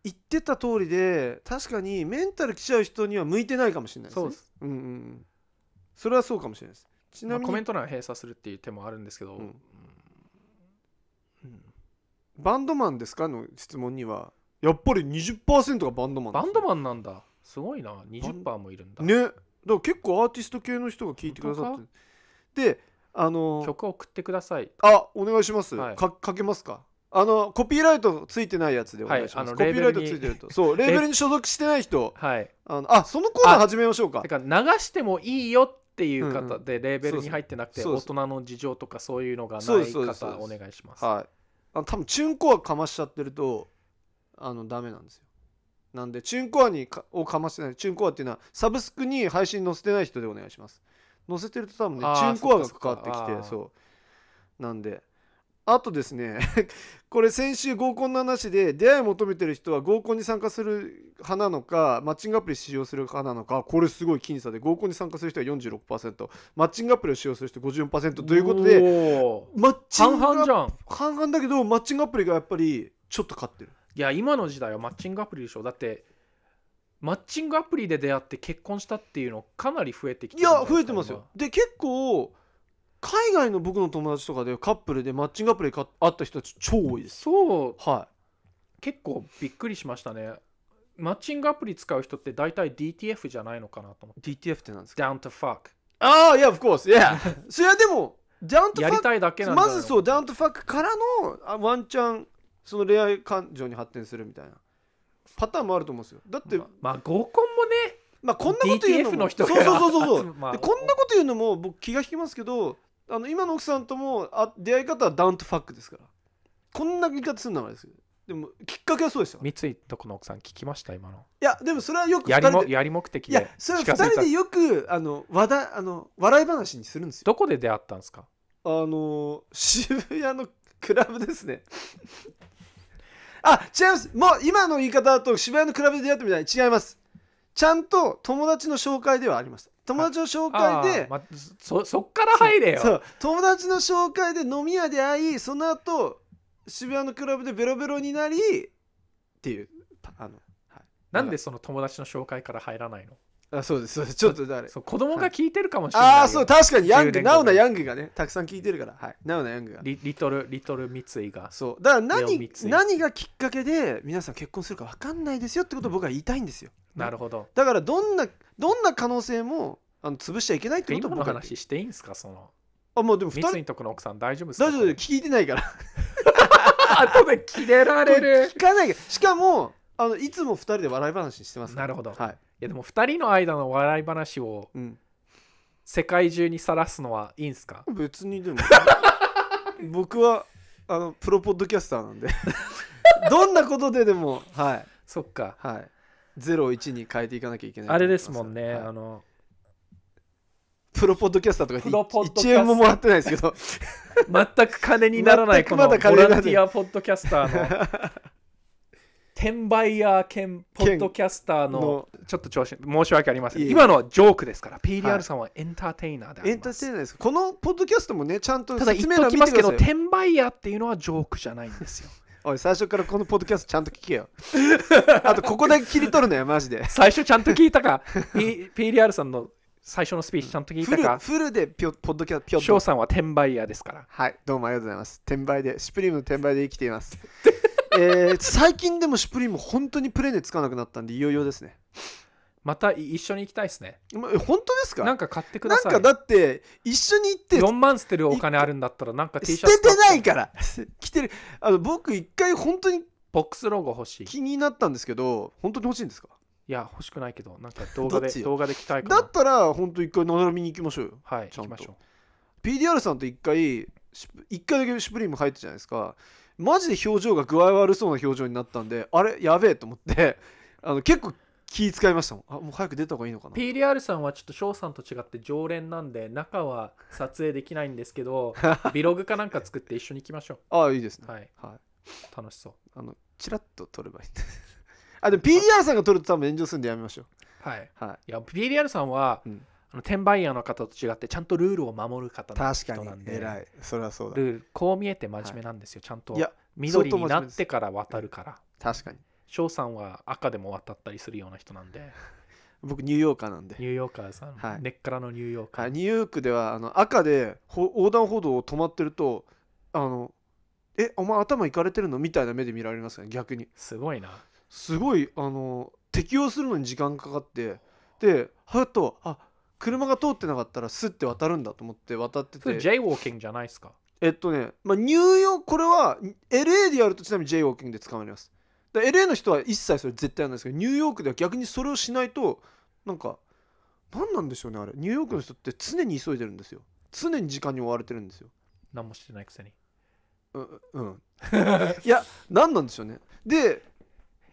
言ってた通りで確かにメンタル来ちゃう人には向いてないかもしれないですねそうです、うんうん、それはそうかもしれないですちなみに、まあ、コメント欄閉鎖するっていう手もあるんですけど、うん、うん、バンドマンですかの質問にはやっぱり20%がバンドマン、バンドマンなんだすごいな20%もいるんだねだから結構アーティスト系の人が聞いてくださってであの曲を送ってくださいあお願いします、はい、かかけますかあのコピーライトついてないやつでお願いします、はい、コピーライトついてるとそうレーベルに所属してない人、はい、あのあそのコーナー始めましょうかてか流してもいいよっていう方でレーベルに入ってなくて大人の事情とかそういうのがない方お願いしますはいあの多分チュンコアかましちゃってるとあのダメなんですよなんでチュンコアにかをかましてないチュンコアっていうのはサブスクに配信載せてない人でお願いします載せてると多分ねチューンコアが関わってきてそうなんであとですね これ先週合コンの話で出会い求めてる人は合コンに参加する派なのかマッチングアプリ使用する派なのかこれすごい僅差で合コンに参加する人は46%マッチングアプリを使用する人54%ということでマッチング半々じゃん半々だけどマッチングアプリがやっぱりちょっと勝ってるいや今の時代はマッチングアプリでしょだってマッチングアプリで出会って結婚したっていうのかなり増えてきていや増えてますよで結構海外の僕の友達とかでカップルでマッチングアプリで会った人たち超多いですそうはい結構びっくりしましたねマッチングアプリ使う人って大体 DTF じゃないのかなと思って DTF ってなんですか Down to fuck ああいや of course それはでも Down t と fuck まずそう Down t とファックからのワンチャンその恋愛感情に発展するみたいなパターンもあると思うんですよだってままあ合コンもねまあこんなこと言うのもの人そうそうそうそう こんなこと言うのも僕気が引きますけどあの今の奥さんともあ出会い方はダウントファックですからこんな言い方するのはですけどでもきっかけはそうですよ三井とこの奥さん聞きました今のいやでもそれはよくやり人でやり目的いやそれは2人でよくあの話題あの笑い話にするんですよどこで出会ったんですかあの渋谷のクラブですねあ、違います。もう今の言い方だと渋谷のクラブで出会ってみたいに違います。ちゃんと友達の紹介ではありました。友達の紹介で、まそそっから入れよ友達の紹介で飲み屋で会いその後渋谷のクラブでベロベロになりっていうあの、はい、なんでその友達の紹介から入らないのあそうですそうですちょっと誰そう子供が聞いてるかもしれないああそう確かにヤングなおナウなヤングがねたくさん聞いてるからはいナウなヤングがリリトルリトル三井がそうだから何何がきっかけで皆さん結婚するか分かんないですよってことを僕は言いたいんですよなるほどだからどんなどんな可能性もあの潰しちゃいけないってこと今をの話していいんですかそのあもうでも二人三井とこの奥さん大丈夫ですか大丈夫聞いてないから 後で切れられる聞かないしかもあのいつも2人で笑い話してますなるほどはいやでも2人の間の笑い話を世界中にさらすのはいいんすか別にでも 僕はあのプロポッドキャスターなんで どんなことででもはいそっかはい01に変えていかなきゃいけないあれですもんね、はいあのプロポッドキャスターとか言って1円ももらってないですけど 全く金にならないこのまボだ金ラいンティアポッドキャスターの転売ヤー兼ポッドキャスターのちょっと調子申し訳ありません今のはジョークですから PDR さんはエンターテイナーであります、エンターテイナーですこのポッドキャストもねちゃんと説明いただ言っときますけど転売ヤーっていうのはジョークじゃないんですよ おい最初からこのポッドキャストちゃんと聞けよ あとここだけ切り取るのよ マジで最初ちゃんと聞いたか P PDR さんの最初のスピーチちゃんと聞いたかフルでピョポッドキャスト翔さんは転売屋ですからはいどうもありがとうございます転売でシュプリームの転売で生きていますえー、最近でもシュプリーム本当にプレでつかなくなったんでいよいよですねまた一緒に行きたいですね、ま、本当ですかなんか買ってくださいなんかだって一緒に行って4万捨てるお金あるんだったらなんか T シャツ捨ててないから着 てるあの僕一回本当にボックスロゴ欲しい気になったんですけど本当に欲しいんですかいや欲しくないけどなんか動画で動画で着たいかなだったら本当一回並びに行きましょうよはい行きましょう PDR さんと一回一回だけシュプリーム入ったじゃないですかマジで表情が具合悪そうな表情になったんであれやべえと思ってあの結構気使いましたもんあもう早く出た方がいいのかな PDR さんはちょっと翔さんと違って常連なんで中は撮影できないんですけど ビログかなんか作って一緒に行きましょうああいいですねはい、はい、楽しそうあのチラッと撮ればいいあでも PDR さんが撮ると多分炎上するんでやめましょうはい、はい、いや PDR さんは、うん転売屋の方と違ってちゃんとルールを守る方確かに偉いそれはそうだルールこう見えて真面目なんですよ、はい、ちゃんといや緑になってから渡るから確かに翔さんは赤でも渡ったりするような人なんで 僕ニューヨーカーなんでニューヨーカーさん、はい、根っからのニューヨーカー、はい、ニューヨークではあの赤で横断歩道を止まってるとあのえお前頭いかれてるのみたいな目で見られますね逆にすごいなすごいあの適応するのに時間かかってではっとあ車が通ってなかったらスッて渡るんだと思って渡ってて J ウォーキングじゃないですかえっとね、まあ、ニューヨークこれは LA でやるとちなみに J ウォーキングで捕まります LA の人は一切それ絶対やらないですけどニューヨークでは逆にそれをしないとなんか何なんでしょうねあれニューヨークの人って常に急いでるんですよ常に時間に追われてるんですよ何もしてないくせにううんいや何なんでしょうねで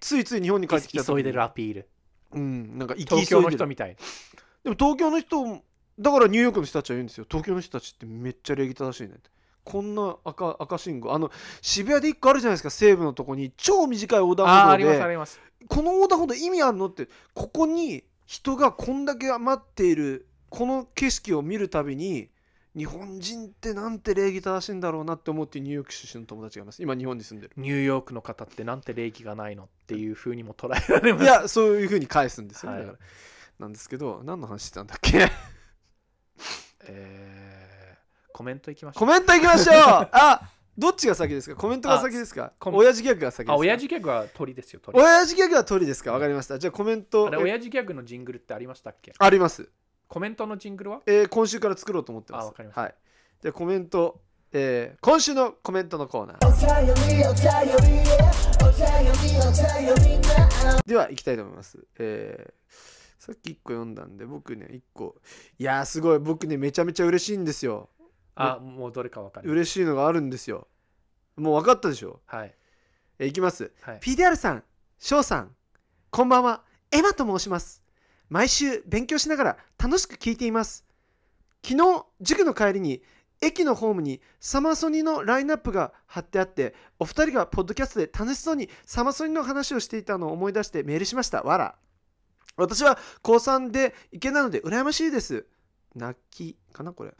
ついつい日本に帰ってきた急いでるアピールうんなんか東京の人みたいでも東京の人だからニューヨークの人たちは言うんですよ東京の人たちってめっちゃ礼儀正しいねってこんな赤赤信号あの渋谷で1個あるじゃないですか西武のとこに超短い横断歩道でこの横断歩道意味あるのってここに人がこんだけ待っているこの景色を見るたびに日本人ってなんて礼儀正しいんだろうなって思ってニューヨーク出身の友達がいます今日本に住んでるニューヨークの方ってなんて礼儀がないのっていうふうにも捉えられますいやそういうふうに返すんですよ、はい、だからなんですけど何の話してたんだっけえー、コメントいきましょうコメントいきましょう あどっちが先ですかコメントが先ですか親父ギャグが先ですかあ親父ギャグは鳥ですよ鳥親父ギャグは鳥ですかわかりましたじゃあコメントあれ親父ギャグのジングルってありましたっけありますコメントのジングルはえー、今週から作ろうと思ってますあわかりました、はい、でコメントえー、今週のコメントのコーナーではいきたいと思います、えー、さっき1個読んだんで僕ね1個いやすごい僕ねめちゃめちゃ嬉しいんですよあもうどれか分かる嬉しいのがあるんですよもう分かったでしょはいえいきます、はい、PDR さん翔さんこんばんはエマと申します毎週勉強しながら楽しく聞いています昨日塾の帰りに駅のホームにサマソニのラインナップが貼ってあってお二人がポッドキャストで楽しそうにサマソニの話をしていたのを思い出してメールしましたわら私は高3でイなので羨ましいです。泣きかなこれ。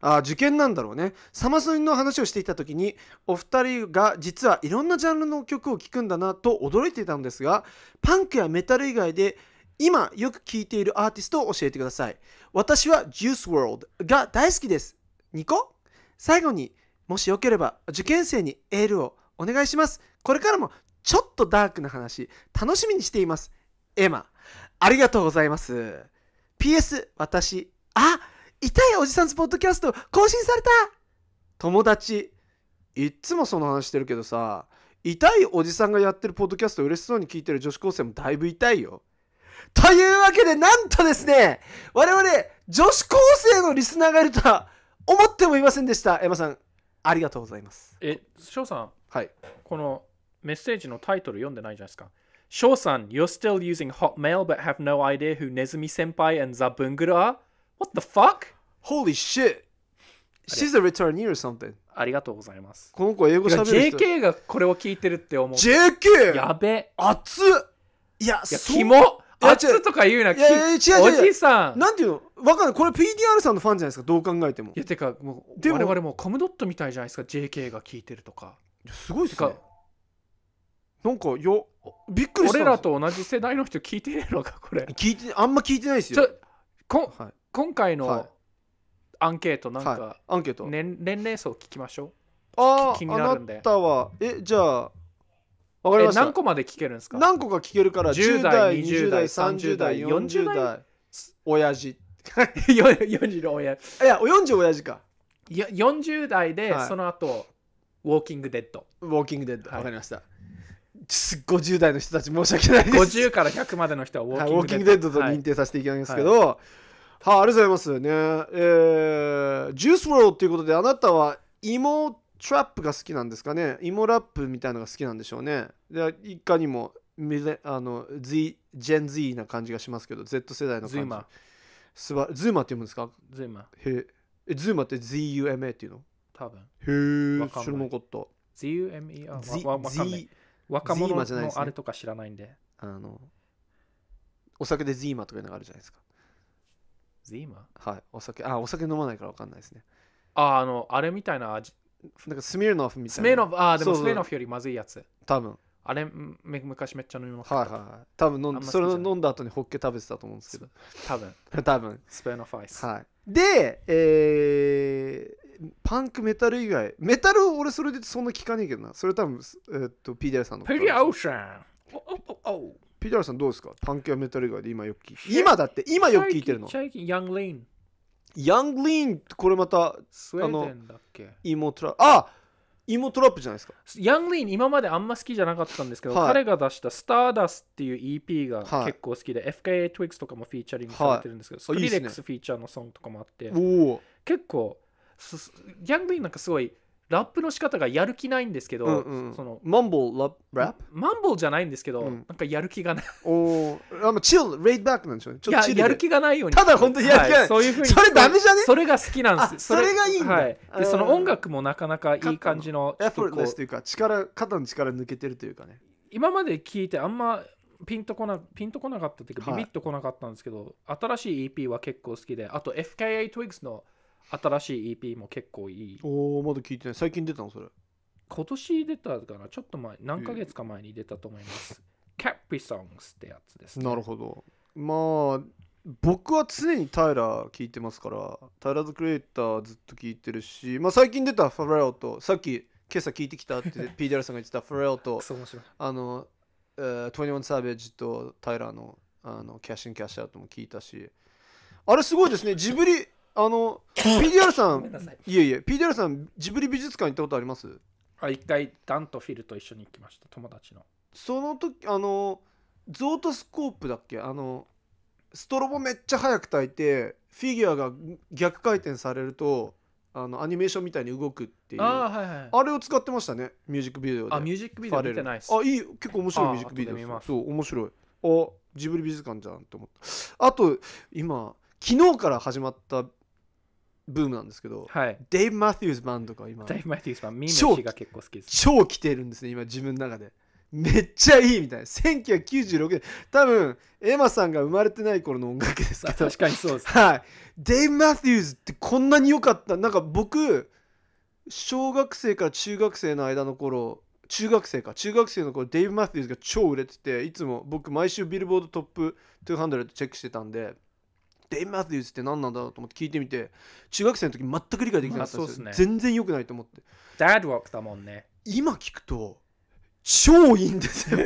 あ受験なんだろうね。サマソニの話をしていた時にお二人が実はいろんなジャンルの曲を聴くんだなと驚いていたのですがパンクやメタル以外で今よく聴いているアーティストを教えてください。私は Juice WRLD が大好きです。ニ個最後にもしよければ受験生にエールをお願いします。これからもちょっとダークな話楽しみにしています。エマ。ありがとうございます。PS、私、あ痛いおじさんズポッドキャスト更新された友達、いっつもその話してるけどさ、痛いおじさんがやってるポッドキャスト嬉しそうに聞いてる女子高生もだいぶ痛いよ。というわけで、なんとですね、我々、女子高生のリスナーがいるとは思ってもいませんでした。エマさん、ありがとうございます。え、翔さん、はい、このメッセージのタイトル読んでないじゃないですか。Shou-san, you're still using Hotmail but have no idea who Nezumi-senpai and Zabungura are? What the fuck? Holy shit! She's a returnee or something. ありがとうございます。この子英語喋る人。JK がこれを聞いてるって思う。JK! やべ。熱っいや、いキモ熱とか言うな、いや違う違うおじさん。なんていうのわかんない。これ PDR さんのファンじゃないですか、どう考えても。いや、てか、もう、でも我々もコムドットみたいじゃないですか、JK が聞いてるとか。すごいっすね。なんかよびっくりした俺らと同じ世代の人聞いてねえのかこれ聞いてあんま聞いてないですよこ、はい、今回のアンケートなんか、はい、アンケート、年年齢層聞きましょうああなたはえじゃあわかりました何個まで聞けるんですか何個か聞けるから10代20代30代40 代親父40の親父いや40親父か40代でその後、はい、ウォーキングデッドウォーキングデッド、はい、かりました50代の人たち申し訳ないです50から100までの人はウォーキングデッド,、はい、ウォーキングデッドと認定させていただきますけど、はいはあ、ありがとうございますね。えー、ジュースワローっていうことで、あなたは芋トラップが好きなんですかね芋ラップみたいなのが好きなんでしょうね。で、いかにも、あの、Z、ジェン Z な感じがしますけど、Z 世代の感じ。ズーマ。すばズーマって読むんですかズーマ。へえ、ズーマって ZUMA っていうの多分。へえ、知らなかった。z u m e r 若者のあれとか知らないんで、ね、あのお酒でゼーマとかいうのがあるじゃないですかゼーマはいお酒あお酒飲まないから分かんないですねああのあれみたいな味なんかスミルノフみたいなスミルノフあでもスミルノフよりまずいやつ多分あれめ昔めっちゃ飲みましたはいはいはい多分飲んそれ飲んだ後にホッケ食べてたと思うんですけど多分 多分スペノファイスはいでえー、パンクメタル以外メタル俺それでそんな聞かねえけどなそれ多分、えー、っと PDR さんのピーシン PDR さんどうですかパンクやメタル以外で今よく聞いて今だって今よく聞いてるの最近ヤングリーンヤングリーンこれまたスウェーデンだっけイモトラあイモトラップじゃないですかヤングリーン今まであんま好きじゃなかったんですけど、はい、彼が出した「スターダス」っていう EP が結構好きで、はい、FKA トゥイク s とかもフィーチャリングされてるんですけど、はい、スクリレックスフィーチャーのソングとかもあって結構ギャングインなんかすごいラップの仕方がやる気ないんですけど、うんうん、そのマンボーラップマンボーじゃないんですけど、うん、なんかやる気がないおあのチルレイドバックなんでしょうねちょっとやる気がないようにただ本当にやる気がない、はい、そういうふうにそれダメじゃねそれが好きなんですそれがいいんだ、はい、でその音楽もなかなかいい感じのエフォトレスというか力肩の力抜けてるというかね今まで聞いてあんまピンとこなピンとこなかったというか、ビビッとこなかったんですけど新しい EP は結構好きであと FKA トゥイグスの「新しい EP も結構いいおおまだ聞いてない最近出たのそれ今年出たかなちょっと前何ヶ月か前に出たと思います、えー、キャッピソングスってやつです、ね、なるほどまあ僕は常にタイラー聞いてますからタイラーズクリエイターずっと聞いてるし、まあ、最近出たファレオとさっき今朝聞いてきたって PDR さんが言ってたファレオとあの、えー、21サーベージとタイラーのあのキャッシュインキャッシュアウトも聞いたしあれすごいですねジブリあの PDR さんいえいえ PDR さんジブリ美術館行ったことありますあ一回ダンとフィルと一緒に行きました友達のその時あのゾートスコープだっけあのストロボめっちゃ速く炊いてフィギュアが逆回転されるとあのアニメーションみたいに動くっていうあ,、はいはい、あれを使ってましたねミュージックビデオであミュージックビデオ見てないあいい結構面白いミュージックビデオそう面白いあジブリ美術館じゃんって思ったあと今昨日から始まったブームなんですけど、はい、デイブ・マティウス版とか今デイブ・マティウス版ミーが結構好きです超来てるんですね今自分の中でめっちゃいいみたいな1996年多分エマさんが生まれてない頃の音楽です確かにそうです、はいデイブ・マティウスってこんなに良かったなんか僕小学生から中学生の間の頃中学生か中学生の頃デイブ・マティウスが超売れてていつも僕毎週ビルボードトップ200チェックしてたんでデイ・マティウスって何なんだろうと思って聞いてみて中学生の時全く理解できなかったですよ、まあですね、全然よくないと思ってダッドロックだもんね今聞くと超いいんですよ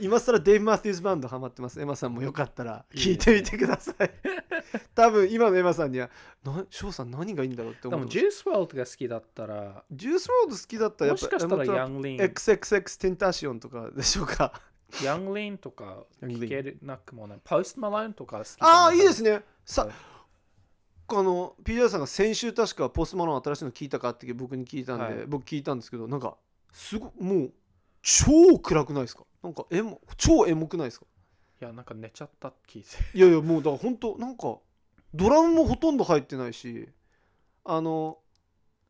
今更デイブ・マティウスバンドハマってますエマさんもよかったら聞いてみてください多分今のエマさんには翔さん何がいいんだろうって思うでもジュース・ワールドが好きだったらジュース・ワールド好きだったらやっぱもしかしたらヤングリン XXX テンタシオンとかでしょうかヤングリンとか聞けなくもない。パウストマラインとか好きああ、いいですね。さ、あの、あの、PJ さんが先週確かポストマロン新しいの聞いたかって僕に聞いたんで、はい、僕聞いたんですけど、なんか、すごもう、超暗くないですかなんかエモ、超エモくないですかいや、なんか寝ちゃった聞いて。いやいや、もうだから本当、なんか、ドラムもほとんど入ってないし、あの、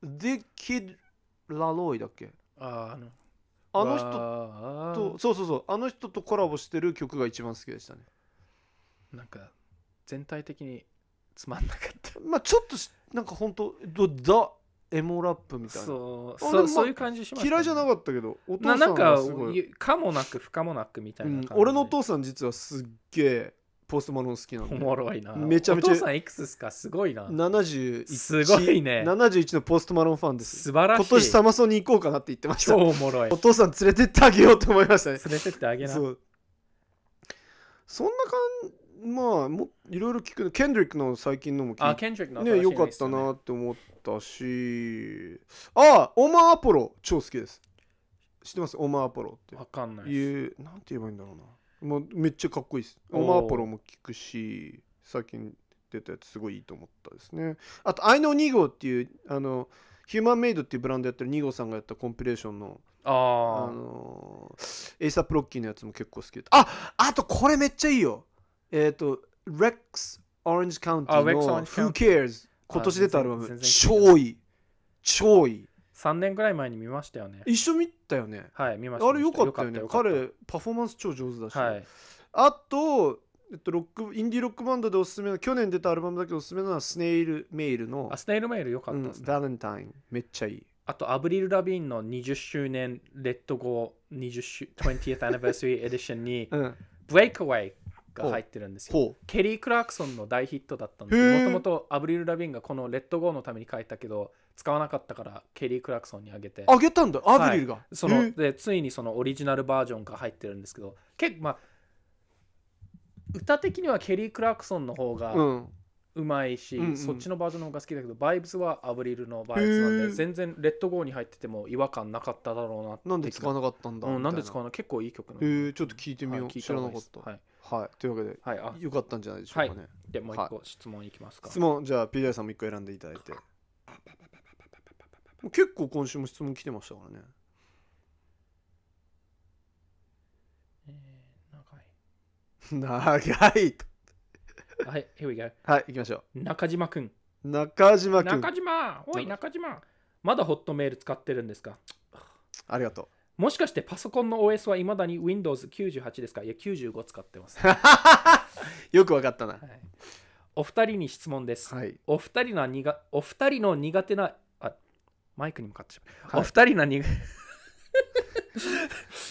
The Kid l a l o y だっけああ、あの、あの人とそうそうそうあの人とコラボしてる曲が一番好きでしたねなんか全体的につまんなかったまあちょっとなんか本当どザエモラップみたいなそうそう,、そういう感じしました、ね、嫌いじゃなかったけどお父さんはすごいななんかかもなく不可もなくみたいな、うん、俺のお父さん実はすっげえポストマロン好きなのおもろいなめちゃめちゃお父さんいくつですかすごいな71すごいね71のポストマロンファンです素晴らしい今年サマソニ行こうかなって言ってました超おもろいお父さん連れてってあげようと思いましたね連れてってあげなそうそんな感じまあもいろいろ聞くのケンドリックの最近のも聞いて、ねね、ねよかったなって思ったしあオマーアポロ超好きです知ってますオマーアポロってわかんないいうなんて言えばいいんだろうなもうめっちゃかっこいいですオマーポロも聞くし最近出たやつすごいいいと思ったですねあと「I know 2号」っていうあのヒューマンメイドっていうブランドやってる2号さんがやったコンピレーションのああのエイサプロッキーのやつも結構好きでああとこれめっちゃいいよえっ、ー、と「レックス・オレンジ・カウンテ y の「Who Cares」今年出たアルバム超いい超いい3年ぐらい前に見ましたよね一緒見たよねはい見ましたあれよかったよね彼パフォーマンス超上手だし、はい、あと、えっと、ロックインディーロックバンドでおすすめの去年出たアルバムだけどおすすめなのはスネイルメイルのあスネイルメイルよかったですね、バレンタインめっちゃいいあと、アブリル・ラビーンの20周年、レッドゴー 20th Anniversary Edition に、うん、ブレイクアウェイが入ってるんですよ。ケリー・クラークソンの大ヒットだったんですもともとアブリル・ラビーンがこのレッドゴーのために書いたけど、使わなかったからケリー・クラクソンにあげてあげたんだアブリルが、はい、そのでついにそのオリジナルバージョンが入ってるんですけど結構まあ歌的にはケリー・クラクソンの方がうまいし、うんそっちのバージョンの方が好きだけど、バイブスはアブリルのバイブスなんで全然レッドゴーに入ってても違和感なかっただろうなってなんで使わなかったんだ、うん、なんで使わな結構いい曲なんで、えちょっと聞いてみよう、はい、知らなかったはい、はい、というわけで、はい、あよかったんじゃないでしょうかね、はい、でもう一個質問いきますか、質問じゃあ PJ さんも一個選んでいただいて結構今週も質問来てましたからね長い 長いはい、here we go はい、行きましょう中島くん中島君中島おい中島まだホットメール使ってるんですかありがとうもしかしてパソコンの OS はいまだに Windows98 ですかいや95使ってます、よくわかったな、はい、お二人に質問です、はい、お二人のお二人の苦手なマイクに向かってしまう、はい、お二人何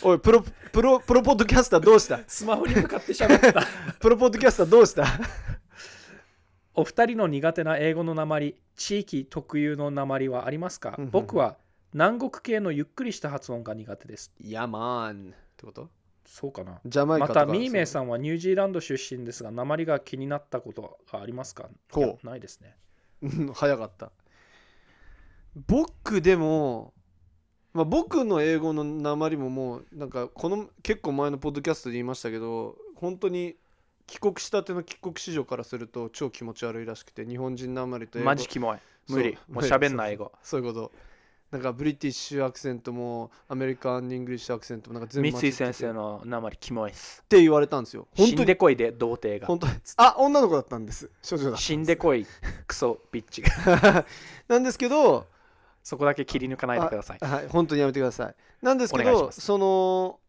おいプロプロプロポッドキャスターどうしたスマホに向かって喋った プロポッドキャスターどうした お二人の苦手な英語の鉛地域特有の鉛はありますか、うんうん、僕は南国系のゆっくりした発音が苦手ですヤマンってことそうかなジャマイカまたミーメイさんはニュージーランド出身ですが鉛が気になったことがありますかほうないですね早かった僕でも、まあ、僕の英語の鉛ももうなんかこの結構前のポッドキャストで言いましたけど本当に帰国したての帰国子女からすると超気持ち悪いらしくて日本人鉛と英語マジキモい無理 もう喋んない英語そういうことなんかブリティッシュアクセントもアメリカン・イングリッシュアクセントもなんか全部三井先生のり、キモいっすって言われたんですよ死んでこいで童貞が本当あ女の子だったんです少女だ死んでこいクソビッチが なんですけどそこだけ切り抜かないでくださいはい本当にやめてくださいなんですけどその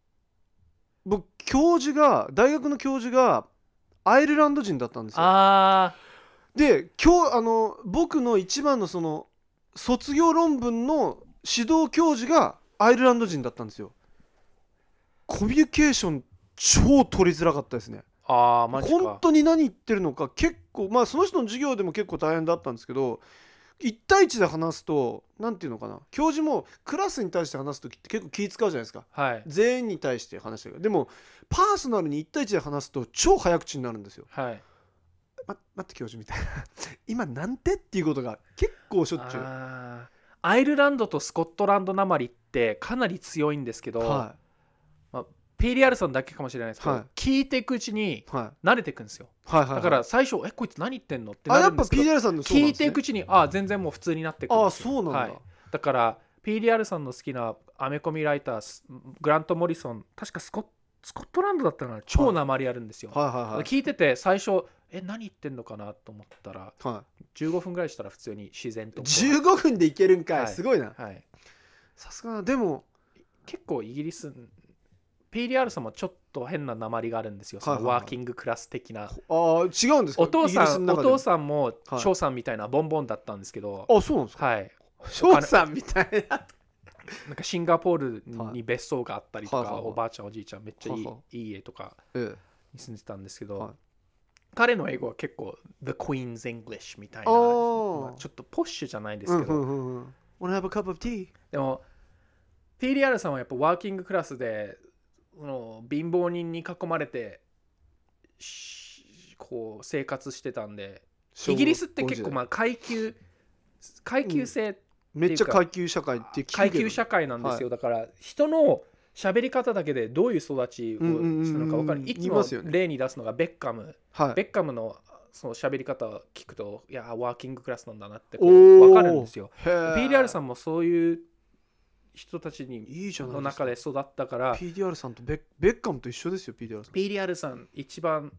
僕教授が大学の教授がアイルランド人だったんですよで今日あの僕の一番のその卒業論文の指導教授がアイルランド人だったんですよコミュニケーション超取りづらかったですねあマジか本当に何言ってるのか結構まあその人の授業でも結構大変だったんですけど1対1で話すと何ていうのかな教授もクラスに対して話す時って結構気使うじゃないですか、はい、全員に対して話してるでもパーソナルに1対1で話すと超早口になるんですよ。はいま、待って教授みたいな 今なんてっていうことが結構しょっちゅうアイルランドとスコットランドなまりってかなり強いんですけど、はいまあ、PDR さんだけかもしれないですけど、はい、聞いていくうちに慣れていくんですよ、はいはいはいはい、だから最初「えこいつ何言ってんの?」ってなるんですけどあやっぱ聞いていくうちにああ全然もう普通になってくるあそうなんだ、はい、だから PDR さんの好きなアメコミライターグラント・モリソン確かスコスコットランドだったら超りあるんですよ、はいはいはいはい、聞いてて最初え何言ってんのかなと思ったら、はい、15分ぐらいしたら普通に自然と15分でいけるんかい、はい、すごいな、はい、さすがでも結構イギリス PDR さんもちょっと変なりがあるんですよ、そのワーキングクラス的な。ああ、違うんですかお父さんお父さんも翔さんみたいなボンボンだったんですけど、あそうなんですかはい。翔さんみたいな。なんかシンガポールに別荘があったりとか、おばあちゃん、おじいちゃん、めっちゃいい,、いい家とかに住んでたんですけど、彼の英語は結構、The Queen's English みたいな、ちょっとポッシュじゃないですけど。Wanna have a cup of tea? でも PDR さんはやっぱワーキングクラスでの貧乏人に囲まれてこう生活してたんでイギリスって結構まあ階級階級制めっちゃ階級社会って階級社会なんですよ、はい、だから人の喋り方だけでどういう育ちをしたのか分かる、いつも例に出すのがベッカム、はい、ベッカムのその喋り方を聞くといやワーキングクラスなんだなって分かるんですよ PDR さんもそういう人たちにの中で育ったから PDR さんとベッカムと一緒ですよ PDR さん PDR さん一番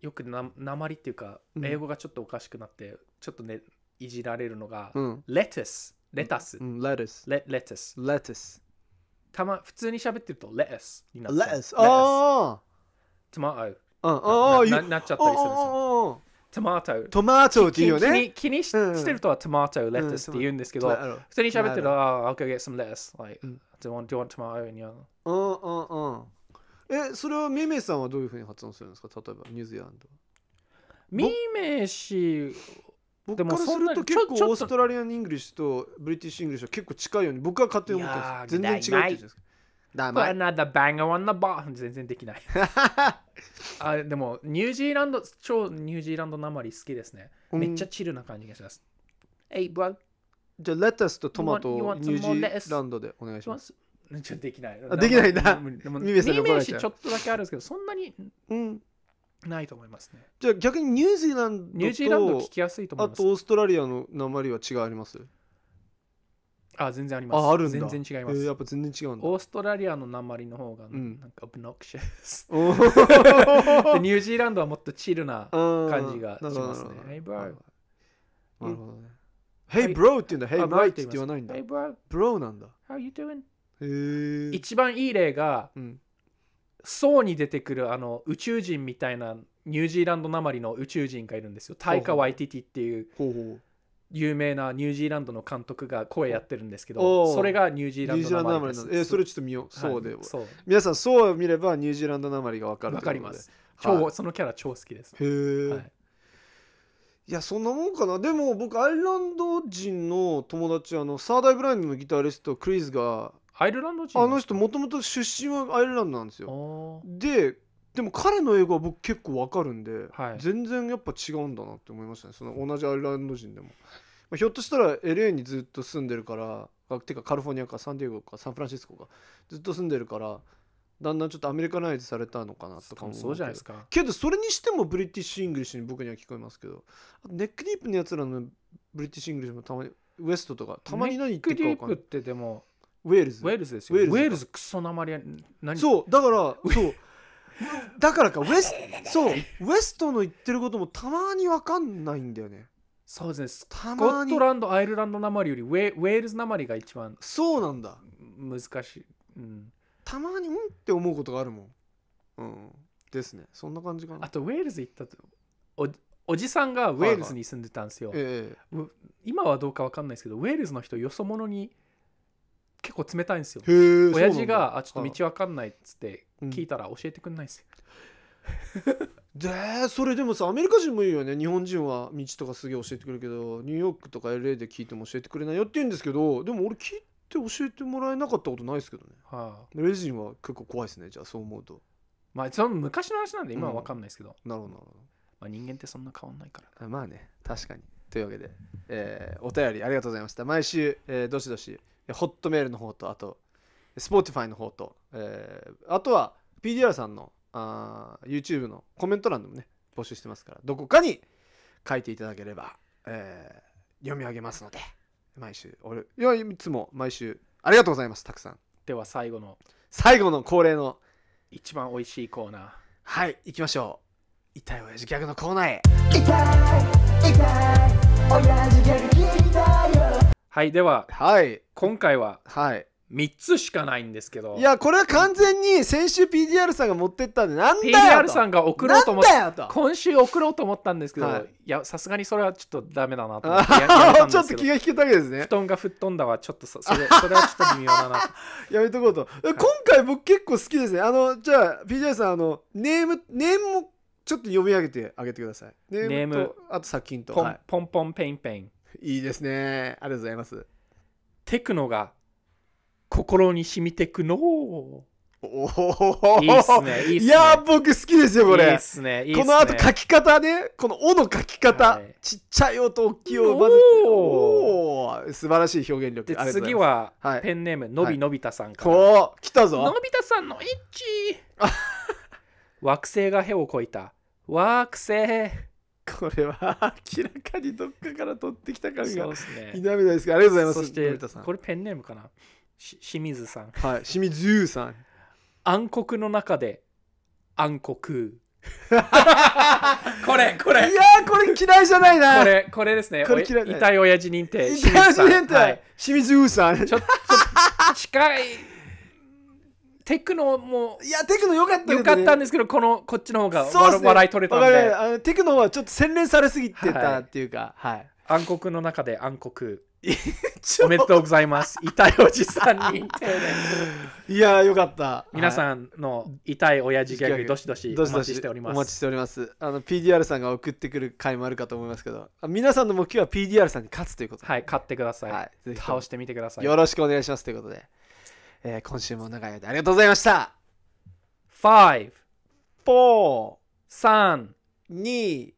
よくなまりっていうか英語がちょっとおかしくなって、ちょっとねいじられるのが、レタスレタス、レタスレタスレタスたま普通に喋ってるとレタスになってレタスああトマうああなっちゃったりするんですよトマトトマトっていうよね気にしてる人はトマト、レタスって言うんですけど、普通に喋ってるら、I'll go get some lettuce. Like, do you want, do you want tomato? And you're... うんうんうん。え、それはミメさんはどういうふうに発音するんですか例えばニュージーランド。ミメ氏僕からすると結構オーストラリアン・イングリッシュとブリティッシュ・イングリッシュは結構近いように僕は勝手に思ってます全然違うって言うんですかダメ。Another banger on the bar! 全然できない あ。でも、ニュージーランド、超ニュージーランドなまり好きですね。めっちゃチルな感じがします。Hey, bro! じゃあ、レタスとトマトをニュージーランドでお願いします。ちょできない。あできないな。ミメシちょっとだけあるんですけど、そんなにないと思いますね。じゃあ逆にニュージーランドとニュージーランド聞きやすいと思います。あとオーストラリアのなまりは違いありますあ全然ありますああるんだ全然違います、えー、やっぱ全然違うんだオーストラリアの鉛の方がなんかオブノクシャス、うん、ニュージーランドはもっとチルな感じがしますね Hey bro なるほどね Hey bro って言うんだ Hey mate って言わないんだ Hey bro bro なんだ How you doing? へ一番いい例が、うん、そうに出てくるあの宇宙人みたいなニュージーランド鉛の宇宙人がいるんですよタイカ・ワイティティっていうほうほう有名なニュージーランドの監督が声やってるんですけどそれがニュージーランドの名前ですえー、それちょっと見よう、そうで、はい、そう皆さんそう見ればニュージーランドなまりがわかるわかります超、はい、そのキャラ超好きですへえ、はい、いやそんなもんかなでも僕アイルランド人の友達あのサーダイブラインドのギタリストクリズがアイルランド人あの人もともと出身はアイルランドなんですよででも彼の映画は僕結構わかるんで、はい、全然やっぱ違うんだなって思いましたねその同じアイルランド人でも、まあ、ひょっとしたら LA にずっと住んでるからあてかカリフォルニアかサンディエゴかサンフランシスコかずっと住んでるからだんだんちょっとアメリカナイズされたのかなとかもそうじゃないですかけどそれにしてもブリティッシュ・イングリッシュに僕には聞こえますけどネックディープのやつらのブリティッシュ・イングリッシュもたまにウエストとかたまに何言ってるかかネックディープってでもウェールズウェールズですよウェールズクソなまり何そうだからそうだからかウエスそうウエストの言ってることもたまに分かんないんだよねそうですねスコたまッにトランドアイルランドなまりよりウェウェールズなまりが一番そうなんだ難しい、うん、たまにうんって思うことがあるもんうんですねそんな感じかなあとウェールズ行ったとおおじさんがウェールズに住んでたんですよ、え今はどうかわかんないですけどウェールズの人よそ者に結構冷たいんですよ親父があちょっと道わかんないっつって聞いたら教えてくんないっすよ、でそれでもさアメリカ人もいいよね日本人は道とかすげえ教えてくれるけどニューヨークとか LA で聞いても教えてくれないよって言うんですけどでも俺聞いて教えてもらえなかったことないですけどね、はあ、レジンは結構怖いですねじゃあそう思うとまあその昔の話なんで今は分かんないですけど、うん、なるほどなるほど、まあ、人間ってそんな変わんないからまあね確かにというわけで、えー、お便りありがとうございました毎週、えー、どしどしホットメールの方と、あと、スポーティファイの方と、えー、あとは PDR さんのあ YouTube のコメント欄でもね、募集してますから、どこかに書いていただければ、えー、読み上げますので、毎週、俺、いや、いつも毎週、ありがとうございます、たくさん。では最後の、最後の恒例の、一番おいしいコーナー。はい、行きましょう。痛い親父ギャグのコーナーへ。痛い、痛い、親父ギャグはいでははい今回は3つしかないんですけどいやこれは完全に先週 PDR さんが持ってったんでなんだよ PDR さんが送ろうと思った今週送ろうと思ったんですけど、はい、いやさすがにそれはちょっとダメだなと思ってちょっと気が引けたわけですね布団が吹っ飛んだはちょっとそれそれはちょっと微妙だな やめとこうと、はい、今回僕結構好きですねあのじゃあ PDR さんあのネームネームもちょっと読み上げてあげてくださいネームとあと作品とポンはい、ポンポンペインペインいいですね。ありがとうございます。テクノが心に染みてくのおおいいっすね。いいすね。いや僕好きですよ、これ。いいっすね。いいすねこの後書き方ね、このおの書き方、はい、ちっちゃい音、大きい音、まおお素晴らしい表現力。で、次は、はい、ペンネーム、のびのび太さんから。はい、来たぞ。のび太さんの一 惑星が屁をこいた。惑星。これは 明らかにどっかから取ってきた感がね。みないですか、ありがとうございます。そして、これペンネームかな清水さん。はい、清水さん。暗黒の中で暗黒。これこれいやこれ嫌いじゃないなこれこれですねこれ嫌い痛い親父認定痛い親父認定、はい、清水さんちょっと近いテクノもいやテクノ良かった、ね、よかったんですけどこのこっちの方がう、ね、笑い取れたんでテクノはちょっと洗練されすぎてたっていうか、はい、はい、暗黒の中で暗黒おめでとうございます。痛いおじさんに。いやよかった。皆さんの痛い親父ギャグ、どしどしお待ちしております。お待ちしております。あの、PDR さんが送ってくる回もあるかと思いますけど、皆さんの目標は PDR さんに勝つということはい、勝ってください。はい、倒してみてください。よろしくお願いしますということで。えー、今週も長い間ありがとうございました5 4 3 2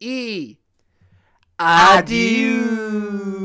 1アデュー